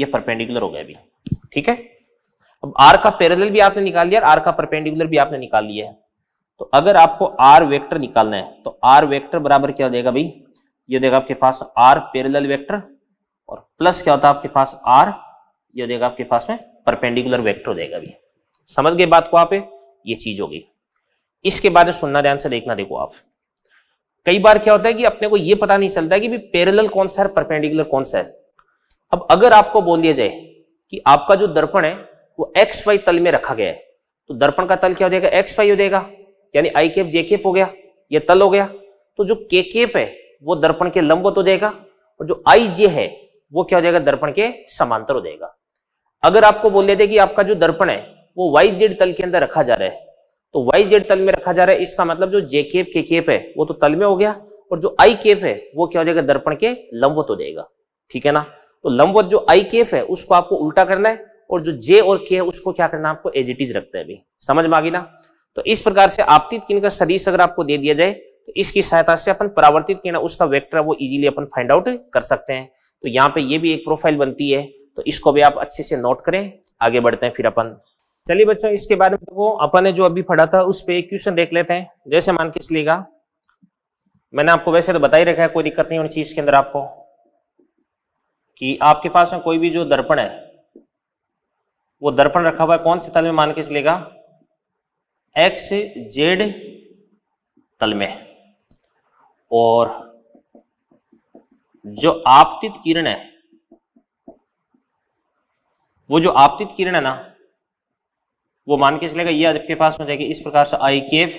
A: ये परपेंडिकुलर हो गया अभी ठीक है अब आर का पैरेलल भी आपने निकाल लिया आर का परपेंडिकुलर भी आपने निकाल लिया है तो अगर आपको आर वेक्टर निकालना है तो आर वेक्टर बराबर क्या देगा भाई ये देगा आपके पास आर पैरेलल वेक्टर और प्लस क्या होता है आपके पास आर ये देगा आपके पास में परपेंडिकुलर वेक्टर हो जाएगा भी समझ गए बात को आप ये चीज हो गई इसके बाद सुनना ध्यान से देखना देखो आप कई बार क्या होता है कि अपने को ये पता नहीं चलता है कि पैरेलल कौन सा है परपेंडिकुलर कौन सा है अब अगर आपको बोल दिया जाए कि आपका जो दर्पण है वो एक्स वाई तल में रखा गया है तो दर्पण का तल क्या हो जाएगा एक्स वाई हो जाएगा यानी आई केफ जे केफ हो गया ये तल हो गया तो जो के केफ है वो दर्पण के लंबवत हो जाएगा और जो आई जे है वो क्या हो जाएगा दर्पण के समांतर हो जाएगा अगर आपको बोल देते कि आपका जो दर्पण है वो वाई जेड तल के अंदर रखा जा रहा है तो वाई जेड तल में रखा जा रहा है इसका मतलब जो जे केफ के केफ है वो तो तल में हो गया और जो आई केफ है वो क्या हो जाएगा दर्पण के लंबवत हो जाएगा ठीक है ना तो लंबवत जो आई केफ है उसको आपको उल्टा करना है और जो जे और के है उसको क्या करना है आपको एज इट इज रखते हैं अभी समझ में आ गई ना तो इस प्रकार से आपतित किरण का सदिश अगर आपको दे दिया जाए तो इसकी सहायता से अपन परावर्तित किरण उसका वेक्टर वो इजीली अपन फाइंड आउट कर सकते हैं तो यहाँ पे ये भी एक प्रोफाइल बनती है तो इसको भी आप अच्छे से नोट करें आगे बढ़ते हैं फिर अपन चलिए बच्चों इसके बारे में देखो अपन ने जो अभी पढ़ा था उस पर एक क्वेश्चन देख लेते हैं जैसे मान के इसलिएगा मैंने आपको वैसे तो बता ही रखा है कोई दिक्कत नहीं होनी चाहिए इसके अंदर आपको कि आपके पास में कोई भी जो दर्पण है वो दर्पण रखा हुआ है कौन से तल में मान के चलेगा एक्स जेड तल में और जो आपतित किरण है वो जो आपतित किरण है ना वो मान के चलेगा ये आपके पास में जाएगी इस प्रकार से आई के एफ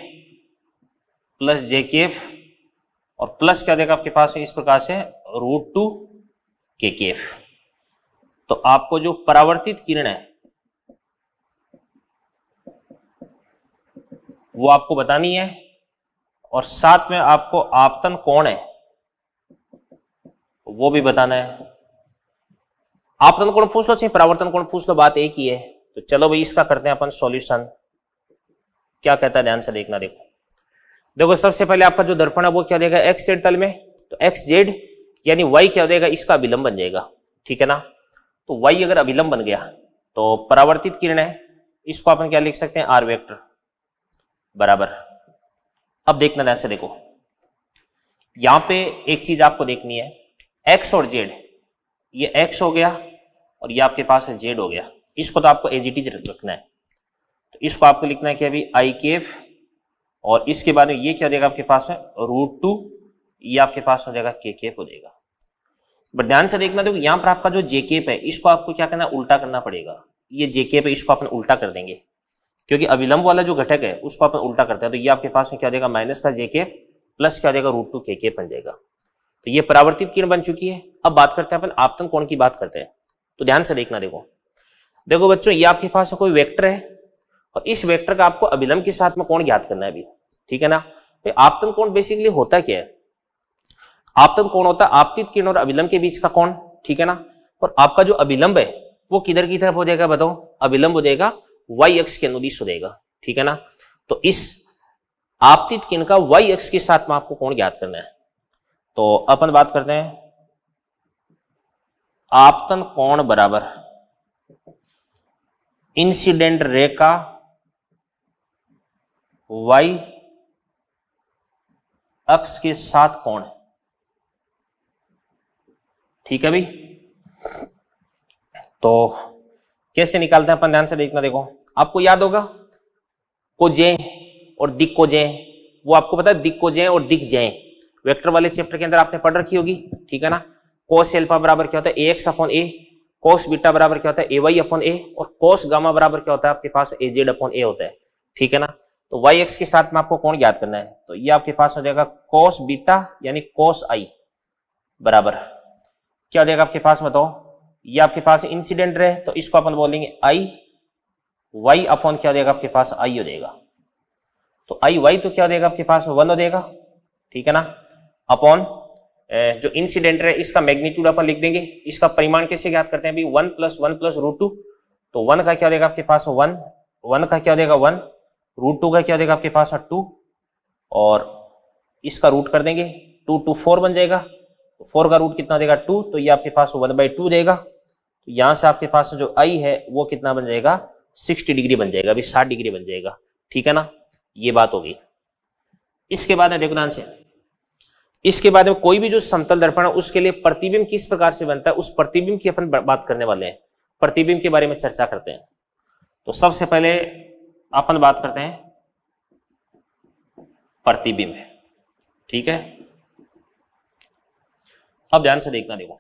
A: प्लस जे के एफ और प्लस क्या देगा आपके पास इस प्रकार से रूट टू के के एफ तो आपको जो परावर्तित किरण है वो आपको बतानी है और साथ में आपको आपतन कौन है वो भी बताना है आपतन कौन पूछ लो चाहिए परावर्तन कौन पूछ लो बात एक ही है तो चलो भाई इसका करते हैं अपन सॉल्यूशन क्या कहता है ध्यान से देखना देखो देखो सबसे पहले आपका जो दर्पण है वो क्या देगा एक्स जेड तल में तो एक्स जेड यानी वाई क्या हो जाएगा इसका अभिलंब बन जाएगा ठीक है ना तो वाई अगर अभिलंब बन गया तो परावर्तित किरण है इसको अपन क्या लिख सकते हैं आर वेक्टर बराबर अब देखना ऐसे देखो यहां पे एक चीज आपको देखनी है एक्स और जेड ये एक्स हो गया और ये आपके पास है जेड हो गया इसको तो आपको एजीटी रखना है तो इसको आपको लिखना है कि अभी आई के एफ और इसके बाद में ये क्या हो जाएगा आपके पास में रूट टू ये आपके पास हो जाएगा के के हो जाएगा बट ध्यान से देखना देखो यहाँ पर आपका जो जेकेप है इसको आपको क्या करना उल्टा करना पड़ेगा ये जेकेप है इसको अपन उल्टा कर देंगे क्योंकि अविलंब वाला जो घटक है उसको अपन उल्टा करते हैं तो ये आपके पास में क्या देगा माइनस का जेकेप प्लस क्या देगा रूट टू के के बन जाएगा तो ये परावर्तित किरण बन चुकी है अब बात करते हैं अपन आपतन कोण की बात करते हैं तो ध्यान से देखना देखो देखो बच्चों ये आपके पास कोई वेक्टर है और इस वेक्टर का आपको अभिलंब के साथ में कोण ज्ञात करना है अभी ठीक है ना आपतन कोण बेसिकली होता क्या है आपतन कौन होता है आपतित किरण और अभिलंब के बीच का कौन ठीक है ना और आपका जो अभिलंब है वो किधर की तरफ हो जाएगा बताओ अभिलंब हो जाएगा वाई एक्स के अनुदिश हो जाएगा ठीक है ना तो इस आपतित किरण का वाई अक्ष के साथ में आपको कौन ज्ञात करना है तो अपन बात करते हैं आपतन कोण बराबर इंसिडेंट रे का वाई अक्ष के साथ कोण ठीक है भाई तो कैसे निकालते हैं अपन ध्यान से देखना देखो आपको याद होगा को जे और दिक कोजे वो आपको पता है दिक कोजे और दिक जय वेक्टर वाले चैप्टर के अंदर आपने पढ़ रखी होगी ठीक है ना कोस एल्फा बराबर क्या होता है a x upon a cos beta बराबर क्या होता है ए वाई अपॉन ए और कोस गामा बराबर क्या होता है आपके पास ए जेड अपॉन ए होता है ठीक है ना तो वाई एक्स के साथ में आपको कौन याद करना है तो ये आपके पास हो जाएगा कोस बीटा यानी कोस आई बराबर क्या हो जाएगा आपके पास बताओ ये आपके पास इंसिडेंट रहे तो इसको अपन बोलेंगे आई वाई अपॉन क्या हो जाएगा आपके पास आई हो जाएगा तो आई वाई तो क्या हो जाएगा आपके पास वन हो जाएगा ठीक है ना अपॉन जो इंसिडेंट रहे इसका मैग्नीट्यूड अपन लिख देंगे इसका परिमाण कैसे ज्ञात करते हैं अभी one plus one plus root two तो वन का क्या हो जाएगा आपके पास वन वन का क्या हो जाएगा वन रूट टू का क्या हो जाएगा आपके पास टू और इसका रूट कर देंगे टू टू फोर बन जाएगा तो फोर का रूट कितना देगा टू तो ये आपके पास वन बाई टू देगा तो यहाँ से आपके पास जो आई है वो कितना बन जाएगा सिक्सटी डिग्री बन जाएगा अभी साठ डिग्री बन जाएगा ठीक है ना ये बात हो गई इसके बाद में देखो से इसके बाद में कोई भी जो समतल दर्पण है उसके लिए प्रतिबिंब किस प्रकार से बनता है उस प्रतिबिंब की अपन बात करने वाले हैं प्रतिबिंब के बारे में चर्चा करते हैं तो सबसे पहले अपन बात करते हैं प्रतिबिंब ठीक है अब ध्यान से देखना देखो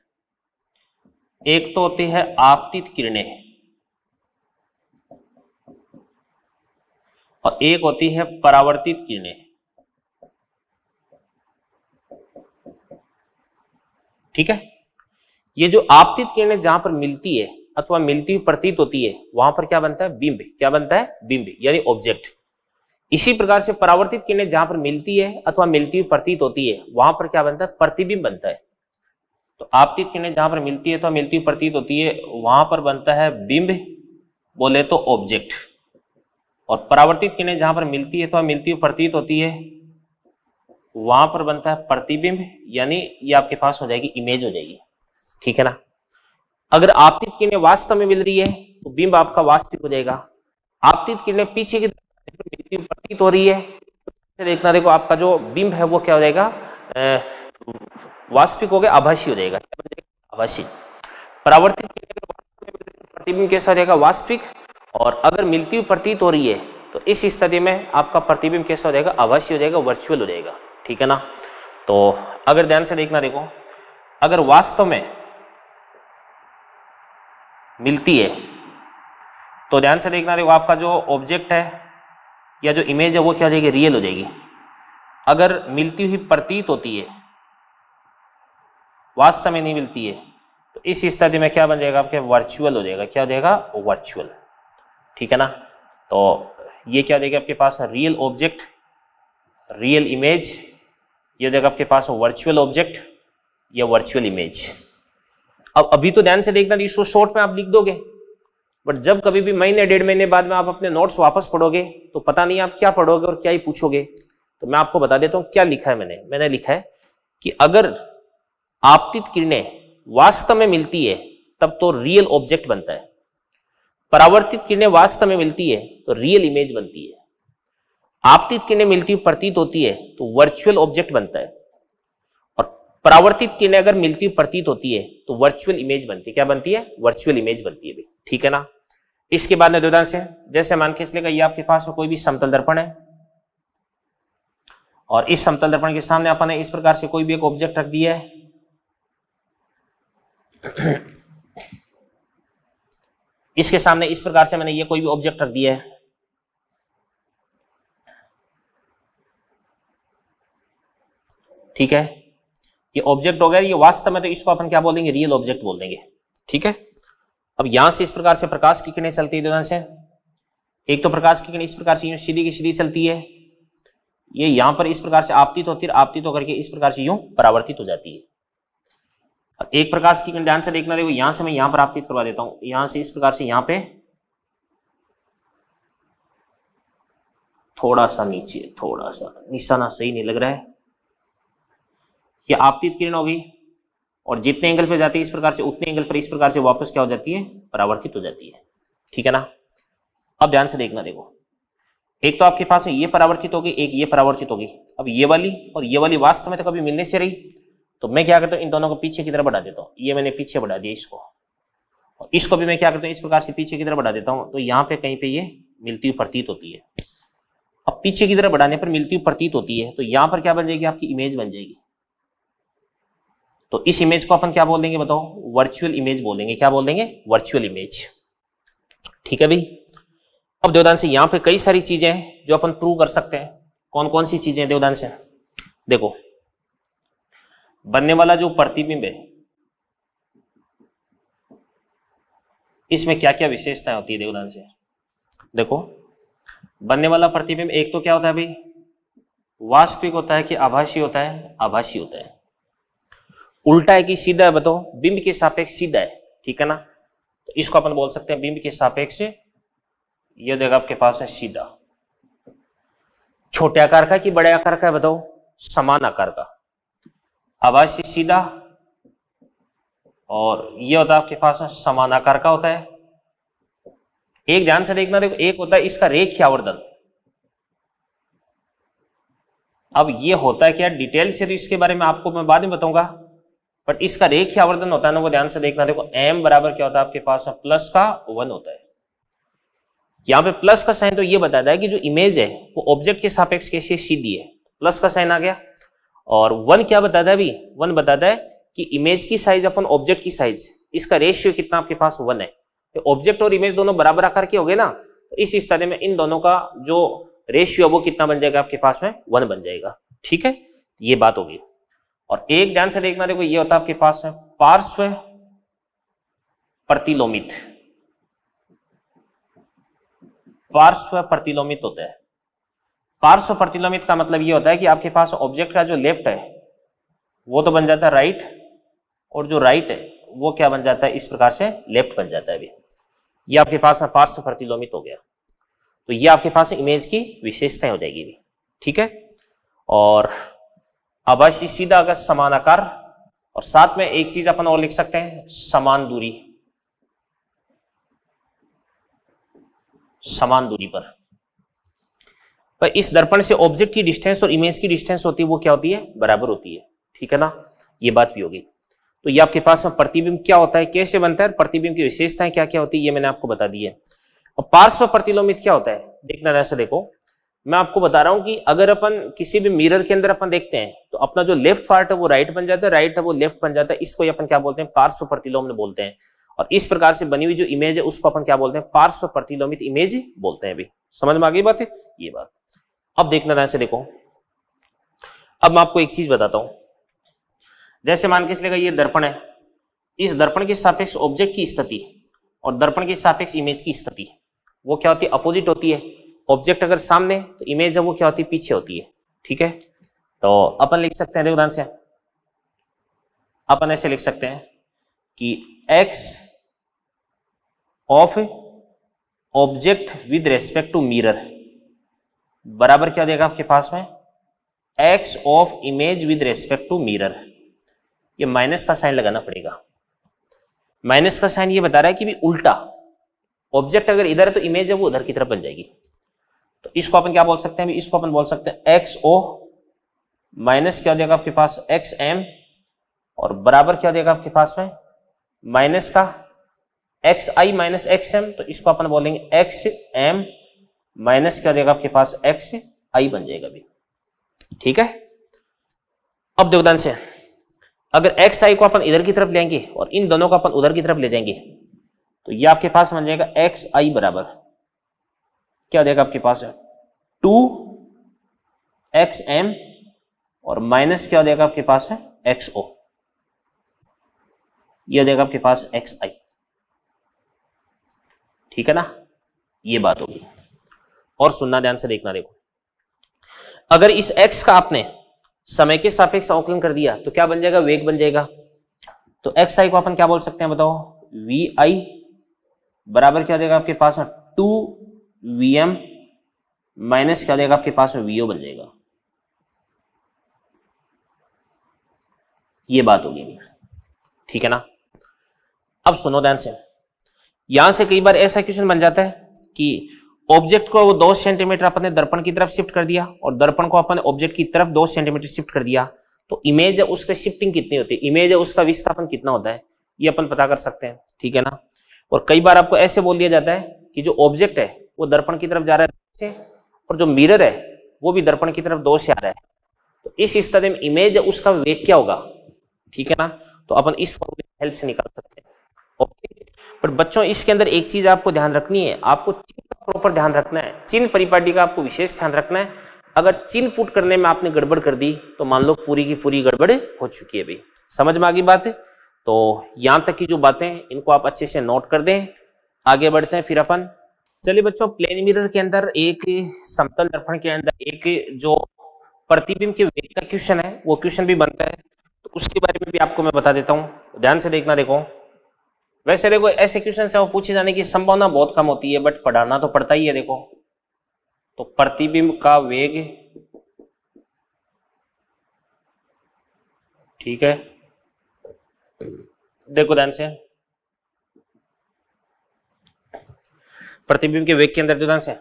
A: एक तो होती है आपतित किरणें और एक होती है परावर्तित किरणें ठीक है ये जो आपतित किरणें जहां पर मिलती है अथवा मिलती हुई प्रतीत होती है वहां पर क्या बनता है बिंब क्या बनता है बिंब यानी ऑब्जेक्ट इसी प्रकार से परावर्तित किरणें जहां पर मिलती है अथवा मिलती हुई प्रतीत होती है वहां पर क्या बनता है प्रतिबिंब बनता है तो आपतित किरणें जहां पर मिलती है तो मिलती प्रतीत होती है वहां पर बनता है बिंब बोले तो ऑब्जेक्ट और परावर्तित किरणें जहां पर मिलती है तो मिलती प्रतीत होती है वहां पर बनता है प्रतिबिंब यानी ये आपके पास हो जाएगी इमेज हो जाएगी ठीक है ना अगर आपतित किरणें वास्तव में मिल रही है तो बिंब आपका वास्तविक हो जाएगा आपतित किरणें पीछे की मिलती प्रतीत हो रही है तो देखना देखो आपका जो बिंब है वो क्या हो जाएगा वास्तविक हो गया आभासी हो जाएगा आभासी परावर्तित प्रतिबिंब कैसा हो जाएगा वास्तविक और अगर मिलती हुई प्रतीत हो रही है तो इस स्थिति में आपका प्रतिबिंब कैसा हो जाएगा आभासी हो जाएगा वर्चुअल हो जाएगा ठीक है ना तो अगर ध्यान से देखना देखो अगर वास्तव में मिलती है तो ध्यान से देखना देखो आपका जो ऑब्जेक्ट है या जो इमेज है वो क्या हो जाएगी रियल हो जाएगी अगर मिलती हुई प्रतीत होती है वास्तव में नहीं मिलती है तो इस स्थिति में क्या बन जाएगा आपके वर्चुअल हो जाएगा क्या हो जाएगा वर्चुअल ठीक है ना तो ये क्या हो जाएगा आपके पास रियल ऑब्जेक्ट रियल इमेज ये हो जाएगा आपके पास वर्चुअल ऑब्जेक्ट या वर्चुअल इमेज अब अभी तो ध्यान से देखना इसको शॉर्ट में आप लिख दोगे बट जब कभी भी महीने डेढ़ महीने बाद में आप अपने नोट्स वापस पढ़ोगे तो पता नहीं आप क्या पढ़ोगे और क्या ही पूछोगे तो मैं आपको बता देता हूँ क्या लिखा है मैंने मैंने लिखा है कि अगर आपतित किरणें वास्तव में मिलती है तब तो रियल ऑब्जेक्ट बनता है परावर्तित किरणें वास्तव में मिलती है तो रियल इमेज बनती है आपतित किरणें मिलती हुई प्रतीत होती है तो वर्चुअल ऑब्जेक्ट बनता है और परावर्तित किरणें अगर मिलती हुई प्रतीत होती है तो वर्चुअल इमेज बनती है क्या बनती है वर्चुअल इमेज बनती है ठीक है ना इसके बाद निर्दोदांश से जैसे मान के इसलिए ये आपके पास कोई भी समतल दर्पण है और इस समतल दर्पण के सामने अपन ने इस प्रकार से कोई भी एक ऑब्जेक्ट रख दिया है इसके सामने इस प्रकार से मैंने ये कोई भी ऑब्जेक्ट रख दिया है ठीक है ये ऑब्जेक्ट हो गया ये वास्तव में तो इसको अपन क्या बोलेंगे रियल ऑब्जेक्ट बोल देंगे ठीक है अब यहां से इस प्रकार से प्रकाश की किरणें चलती है दोनों से एक तो प्रकाश की किरण इस प्रकार से यूं सीधी की सीधी चलती है ये यहां पर इस प्रकार से आपतित होती है आपतित होकर के इस प्रकार से यूं परावर्तित हो जाती है एक प्रकाश की ध्यान से देखना देखो यहां से मैं यहां प्राप्तित करवा देता हूं यहां से इस प्रकार से यहां पे थोड़ा सा नीचे थोड़ा सा निशाना सही नहीं लग रहा है ये आपतित किरण होगी और जितने एंगल पे जाती है इस प्रकार से उतने एंगल पर इस प्रकार से वापस क्या हो जाती है परावर्तित हो जाती है ठीक है ना अब ध्यान से देखना देखो एक तो आपके पास में ये परावर्तित होगी एक ये परावर्तित होगी अब ये वाली और ये वाली वास्तव में तो कभी मिलने से रही तो मैं क्या करता हूँ इन दोनों को पीछे की तरफ बढ़ा देता हूँ ये मैंने पीछे बढ़ा दिया इसको और इसको भी मैं क्या करता हूँ इस प्रकार से पीछे की तरफ बढ़ा देता हूँ तो यहाँ पे कहीं पे ये मिलती हुई प्रतीत होती है अब पीछे की तरफ बढ़ाने पर मिलती हुई प्रतीत होती है तो यहाँ पर क्या बन जाएगी आपकी इमेज बन जाएगी तो इस इमेज को अपन क्या बोल देंगे बताओ वर्चुअल इमेज बोलेंगे क्या बोल देंगे वर्चुअल इमेज ठीक है भाई अब देवदान से यहाँ पे कई सारी चीजें हैं जो अपन प्रूव कर सकते हैं कौन कौन सी चीजें देवदान से देखो बनने वाला जो प्रतिबिंब है इसमें क्या क्या विशेषताएं होती है देखो ध्यान से देखो बनने वाला प्रतिबिंब एक तो क्या होता है भाई वास्तविक होता है कि आभासी होता है आभासी होता है उल्टा है कि सीधा है बताओ बिंब के सापेक्ष सीधा है ठीक है ना तो इसको अपन बोल सकते हैं बिंब के सापेक्ष यह जगह आपके पास है सीधा छोटे आकार का कि बड़े आकार का है बताओ समान आकार का आवाज से सीधा और ये होता है आपके पास समान आकार का होता है एक ध्यान से देखना देखो एक होता है इसका रेख्यावर्धन आवर्धन अब ये होता है क्या डिटेल से तो इसके बारे में आपको मैं बाद में बताऊंगा बट इसका रेख्यावर्धन आवर्धन होता है ना वो ध्यान से देखना देखो एम बराबर क्या होता है आपके पास प्लस का वन होता है यहां पे प्लस का साइन तो ये बताता है कि जो इमेज है वो ऑब्जेक्ट के सापेक्ष कैसे सीधी है प्लस का साइन आ गया और वन क्या बताता है अभी वन बताता है कि इमेज की साइज अपन ऑब्जेक्ट की साइज इसका रेशियो कितना आपके पास वन है ऑब्जेक्ट तो और इमेज दोनों बराबर आकार के हो गए ना तो इस स्तर में इन दोनों का जो रेशियो वो कितना बन जाएगा आपके पास में वन बन जाएगा ठीक है ये बात होगी और एक ध्यान से देखना देखो ये होता है आपके पास में पार्श्व प्रतिलोमित पार्श्व प्रतिलोमित होता है पार्श्व प्रतिलोमित का मतलब ये होता है कि आपके पास ऑब्जेक्ट का जो लेफ्ट है वो तो बन जाता है राइट और जो राइट है वो क्या बन जाता है इस प्रकार से लेफ्ट बन जाता है अभी ये आपके पास में पार्श्व प्रतिलोमित हो गया तो ये आपके पास इमेज की विशेषताएं हो जाएगी भी ठीक है और अब ऐसी सीधा अगर समान आकार और साथ में एक चीज अपन और लिख सकते हैं समान दूरी समान दूरी पर पर इस दर्पण से ऑब्जेक्ट की डिस्टेंस और इमेज की डिस्टेंस होती है वो क्या होती है बराबर होती है ठीक है ना ये बात भी होगी तो ये आपके पास प्रतिबिंब क्या होता है कैसे बनता है प्रतिबिंब की विशेषताएं क्या क्या होती है ये मैंने आपको बता दी है और पार्श्व प्रतिलोमित क्या होता है देखना जैसे देखो मैं आपको बता रहा हूँ कि अगर अपन किसी भी मिरर के अंदर अपन देखते हैं तो अपना जो लेफ्ट पार्ट है वो राइट बन जाता है राइट है वो लेफ्ट बन जाता है इसको ही अपन क्या बोलते हैं पार्श्व प्रतिलोम बोलते हैं और इस प्रकार से बनी हुई जो इमेज है उसको अपन क्या बोलते हैं पार्श्व प्रतिलोमित इमेज बोलते हैं अभी समझ में आ गई बात है ये बात अब देखना ध्यान से देखो अब मैं आपको एक चीज बताता हूं जैसे मान के चलेगा ये दर्पण है इस दर्पण के सापेक्ष ऑब्जेक्ट की स्थिति और दर्पण के सापेक्ष इमेज की स्थिति वो क्या होती है अपोजिट होती है ऑब्जेक्ट अगर सामने तो इमेज है वो क्या होती है पीछे होती है ठीक है तो अपन लिख सकते हैं देखो से अपन ऐसे लिख सकते हैं कि x of object with respect to mirror बराबर क्या देगा आपके पास में x of image with respect to mirror ये माइनस का साइन लगाना पड़ेगा माइनस का साइन ये बता रहा है कि भी उल्टा ऑब्जेक्ट अगर इधर है तो इमेज है वो उधर की तरफ बन जाएगी तो इसको अपन क्या बोल सकते हैं इसको अपन बोल सकते हैं एक्स ओ माइनस क्या हो जाएगा आपके पास एक्स एम और बराबर क्या हो जाएगा आपके पास में माइनस का x I minus x M तो इसको अपन बोलेंगे एक्स एम माइनस क्या देगा आपके पास एक्स आई बन जाएगा भी ठीक है अब योगदान से अगर एक्स आई को अपन इधर की तरफ लेंगे और इन दोनों को अपन उधर की तरफ ले जाएंगे तो ये आपके पास बन जाएगा एक्स आई बराबर क्या देगा आपके पास टू एक्स एम और माइनस क्या देगा आपके पास है एक्स ओ यह देगा आपके पास एक्स आई ठीक है ना ये बात होगी और सुनना ध्यान से देखना देखो अगर इस x का आपने समय के सापेक्ष अवकलन कर दिया तो क्या बन जाएगा वेग बन जाएगा तो एक्स आई को अपन क्या बोल सकते हैं बताओ वी आई बराबर क्या देगा आपके पास में टू वी एम माइनस क्या देगा आपके पास में वीओ बन जाएगा ये बात होगी ठीक है ना अब सुनो ध्यान से यहां से कई बार ऐसा क्वेश्चन बन जाता है कि ऑब्जेक्ट को वो दो सेंटीमीटर अपने दर्पण की तरफ शिफ्ट कर दिया और दर्पण को अपने ऑब्जेक्ट की तरफ दो सेंटीमीटर शिफ्ट कर दिया तो इमेज है उसका शिफ्टिंग कितनी होती है इमेज है उसका विस्थापन कितना होता है ये अपन पता कर सकते हैं ठीक है ना और कई बार आपको ऐसे बोल दिया जाता है कि जो ऑब्जेक्ट है वो दर्पण की तरफ जा रहा है और जो मिरर है वो भी दर्पण की तरफ दो से आ रहा है तो इस स्थिति में इमेज है उसका वेग क्या होगा ठीक है ना तो अपन इस हेल्प से निकाल सकते हैं ओके बट बच्चों इसके अंदर एक चीज आपको ध्यान रखनी है आपको प्रॉपर ध्यान रखना है चिन्ह परिपाटी का आपको विशेष ध्यान रखना है अगर चिन्ह फूट करने में आपने गड़बड़ कर दी तो मान लो पूरी की पूरी गड़बड़ हो चुकी है भाई समझ में आ गई बात तो यहाँ तक की जो बातें इनको आप अच्छे से नोट कर दें आगे बढ़ते हैं फिर अपन चलिए बच्चों प्लेन मिरर के अंदर एक समतल दर्पण के अंदर एक जो प्रतिबिंब के वेग का क्वेश्चन है वो क्वेश्चन भी बनता है तो उसके बारे में भी आपको मैं बता देता हूँ ध्यान से देखना देखो वैसे देखो ऐसे क्वेश्चन से वो पूछे जाने की संभावना बहुत कम होती है बट पढ़ाना तो पड़ता ही है देखो तो प्रतिबिंब का वेग ठीक है देखो ध्यान से प्रतिबिंब के वेग के अंदर जो ध्यान से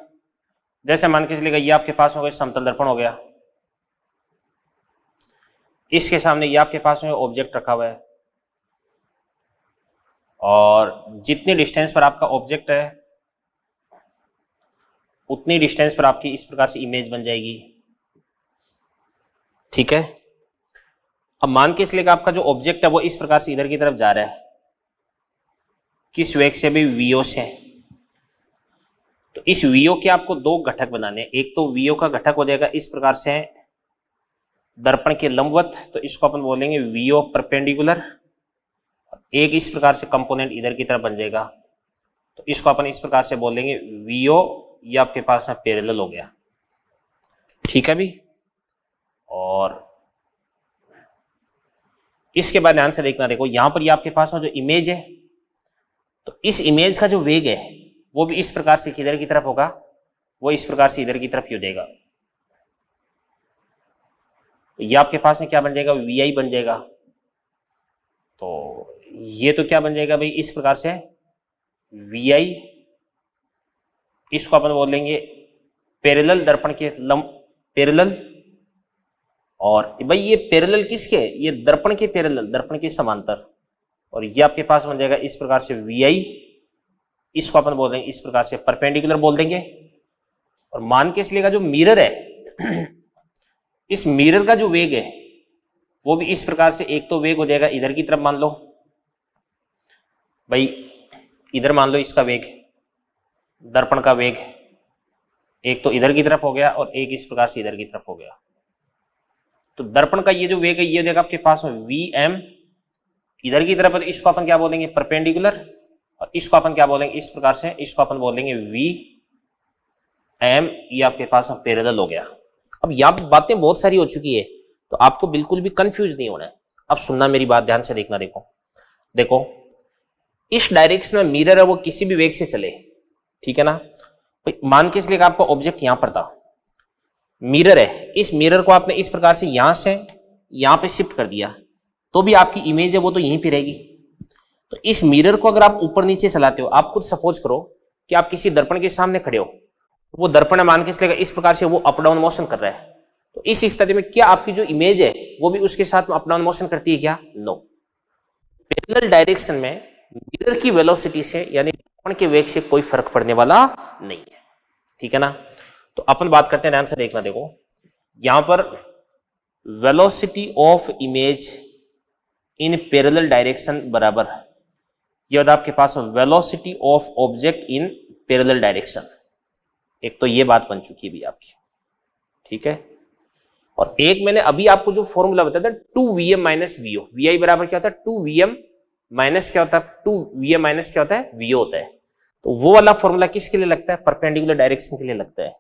A: जैसे मान के चलेगा ये आपके पास हो गया समतल दर्पण हो गया इसके सामने ये आपके पास में ऑब्जेक्ट रखा हुआ है और जितने डिस्टेंस पर आपका ऑब्जेक्ट है उतनी डिस्टेंस पर आपकी इस प्रकार से इमेज बन जाएगी ठीक है अब मान के इसलिए आपका जो ऑब्जेक्ट है वो इस प्रकार से इधर की तरफ जा रहा है किस वेग से भी वीओ से तो इस वीओ के आपको दो घटक बनाने हैं एक तो वीओ का घटक हो जाएगा इस प्रकार से दर्पण के लंबवत तो इसको अपन बोलेंगे वीओ परपेंडिकुलर एक इस प्रकार से कंपोनेंट इधर की तरफ बन जाएगा तो इसको अपन इस प्रकार से बोलेंगे वीओ ये आपके पास में पेरेलल हो गया ठीक है भी और इसके बाद ध्यान से देखना देखो यहां पर ये आपके पास में जो इमेज है तो इस इमेज का जो वेग है वो भी इस प्रकार से किधर की तरफ होगा वो इस प्रकार से इधर की तरफ ही देगा ये आपके पास में क्या बन जाएगा वी बन जाएगा तो ये तो क्या बन जाएगा भाई इस प्रकार से वी आई इसको अपन बोल लेंगे पेरेलल दर्पण के लम पेरेलल और भाई ये पेरेलल किसके ये दर्पण के पेरेलल दर्पण के समांतर और ये आपके पास बन जाएगा इस प्रकार से वी आई इसको अपन बोल देंगे इस प्रकार से परपेंडिकुलर बोल देंगे और मान के इसलिए का जो मिरर है इस मिरर का जो वेग है वो भी इस प्रकार से एक तो वेग हो जाएगा इधर की तरफ मान लो भाई इधर मान लो इसका वेग दर्पण का वेग एक तो इधर की तरफ हो गया और एक इस प्रकार से इधर की तरफ हो गया तो दर्पण का ये जो वेग है ये देखा आपके पास में वी एम इधर की तरफ है तो इसको अपन क्या बोलेंगे परपेंडिकुलर और इसको अपन क्या बोलेंगे इस प्रकार से इसको अपन बोलेंगे वी एम ये आपके पास पेरेलल हो गया अब यहाँ पर बातें बहुत सारी हो चुकी है तो आपको बिल्कुल भी कंफ्यूज नहीं होना है अब सुनना मेरी बात ध्यान से देखना देखो देखो इस डायरेक्शन में मिरर है वो किसी भी वेग से चले ठीक है ना मान के इसलिए आपका ऑब्जेक्ट यहां पर था मिरर है इस मिरर को आपने इस प्रकार से यहां से यहां पे शिफ्ट कर दिया तो भी आपकी इमेज है वो तो यहीं पे रहेगी तो इस मिरर को अगर आप ऊपर नीचे चलाते हो आप खुद सपोज करो कि आप किसी दर्पण के सामने खड़े हो वो दर्पण मान के इसलिए इस प्रकार से वो अप डाउन मोशन कर रहा है तो इस स्थिति में क्या आपकी जो इमेज है वो भी उसके साथ में अपडाउन मोशन करती है क्या नो no. डायरेक्शन में मिरर की वेलोसिटी से यानी कोण के वेग से कोई फर्क पड़ने वाला नहीं है ठीक है ना तो अपन बात करते हैं आंसर देखना देखो यहां पर velocity of image in parallel direction बराबर ये होता आपके पास velocity of object in parallel direction एक तो ये बात बन चुकी है भी आपकी ठीक है और एक मैंने अभी आपको जो फॉर्मूला बताया था two v M minus v O v I बराबर क्या था टू वी एम माइनस क्या होता है टू वी ए माइनस क्या होता है वी होता है तो वो वाला फॉर्मूला किसके लिए लगता है परपेंडिकुलर डायरेक्शन के लिए लगता है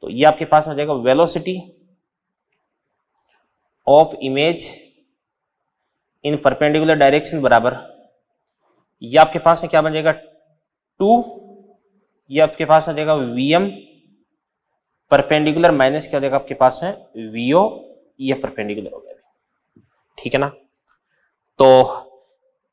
A: तो ये आपके पास हो जाएगा velocity of image in perpendicular direction बराबर ये आपके पास में क्या बन जाएगा टू ये आपके पास हो जाएगा वीएम परपेंडिकुलर माइनस क्या हो जाएगा आपके पास में वीओ ये परपेंडिकुलर हो गया ठीक है ना तो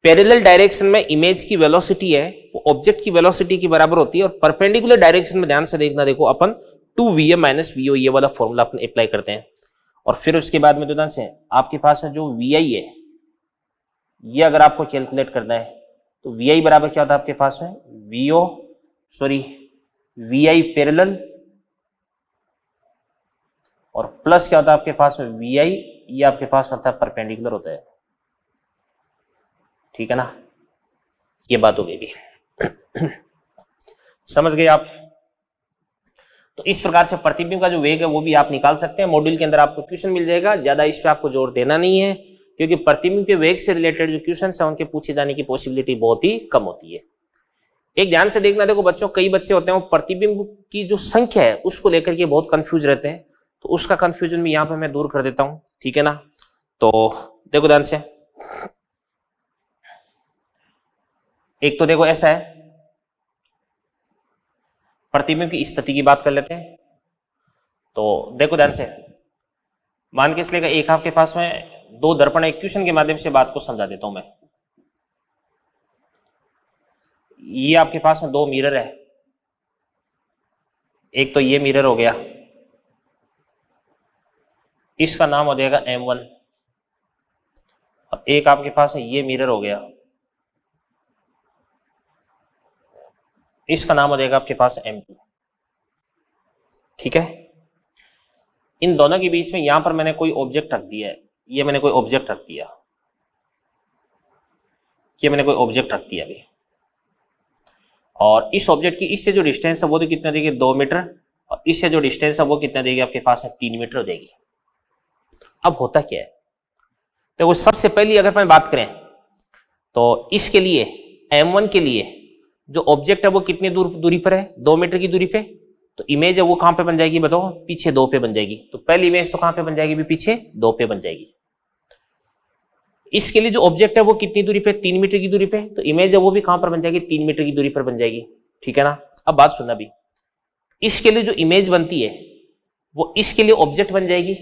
A: पैरेलल डायरेक्शन में इमेज की वेलोसिटी है वो ऑब्जेक्ट की वेलोसिटी के बराबर होती है और परपेंडिकुलर डायरेक्शन में ध्यान से देखना देखो अपन two v A minus v O ये वाला फॉर्मूला अपन अप्लाई करते हैं और फिर उसके बाद में तो ध्यान से आपके पास में जो वी आई है ये अगर आपको कैलकुलेट करना है तो वी आई बराबर क्या होता है आपके पास में v O sorry v I parallel और प्लस क्या होता है आपके पास में वी आई ये आपके पास होता है परपेंडिकुलर होता है ठीक है ना ये बात हो गई भी समझ गए आप तो इस प्रकार से प्रतिबिंब का जो वेग है वो भी आप निकाल सकते हैं मॉड्यूल के अंदर आपको क्वेश्चन मिल जाएगा ज्यादा इस पे आपको जोर देना नहीं है क्योंकि प्रतिबिंब के वेग से रिलेटेड जो क्वेश्चन है उनके पूछे जाने की पॉसिबिलिटी बहुत ही कम होती है एक ध्यान से देखना देखो बच्चों कई बच्चे होते हैं वो प्रतिबिंब की जो संख्या है उसको लेकर के बहुत कंफ्यूज रहते हैं तो उसका कंफ्यूजन भी यहाँ पे मैं दूर कर देता हूँ ठीक है ना तो देखो ध्यान से एक तो देखो ऐसा है प्रतिबिंब की स्थिति की बात कर लेते हैं तो देखो ध्यान से मान के इसलिए एक आपके पास में दो दर्पण एक क्वेश्चन के माध्यम से बात को समझा देता हूं मैं ये आपके पास में दो मिरर है एक तो ये मिरर हो गया इसका नाम हो जाएगा M1 और एक आपके पास है ये मिरर हो गया इसका नाम हो जाएगा आपके पास एम ठीक है इन दोनों के बीच में यहां पर मैंने कोई ऑब्जेक्ट रख दिया है ये मैंने कोई ऑब्जेक्ट रख दिया ये मैंने कोई ऑब्जेक्ट रख दिया अभी और इस ऑब्जेक्ट की इससे जो डिस्टेंस है वो तो कितना देगी दो मीटर और इससे जो डिस्टेंस है वो कितना देगी आपके पास है तीन मीटर हो जाएगी अब होता क्या है देखो तो सबसे पहली अगर मैं बात करें तो इसके लिए एम वन के लिए जो ऑब्जेक्ट है वो कितने दूर दूरी पर है दो मीटर की दूरी पे तो इमेज है वो कहां पे बन जाएगी बताओ पीछे दो पे बन जाएगी तो पहली इमेज तो कहां पे बन जाएगी भी पीछे दो पे बन जाएगी इसके लिए जो ऑब्जेक्ट है वो कितनी दूरी पे तीन मीटर की दूरी पे तो इमेज है वो भी कहां पर बन जाएगी तीन मीटर की दूरी पर बन जाएगी ठीक है ना अब बात सुनना भी इसके लिए जो इमेज बनती है वो इसके लिए ऑब्जेक्ट बन जाएगी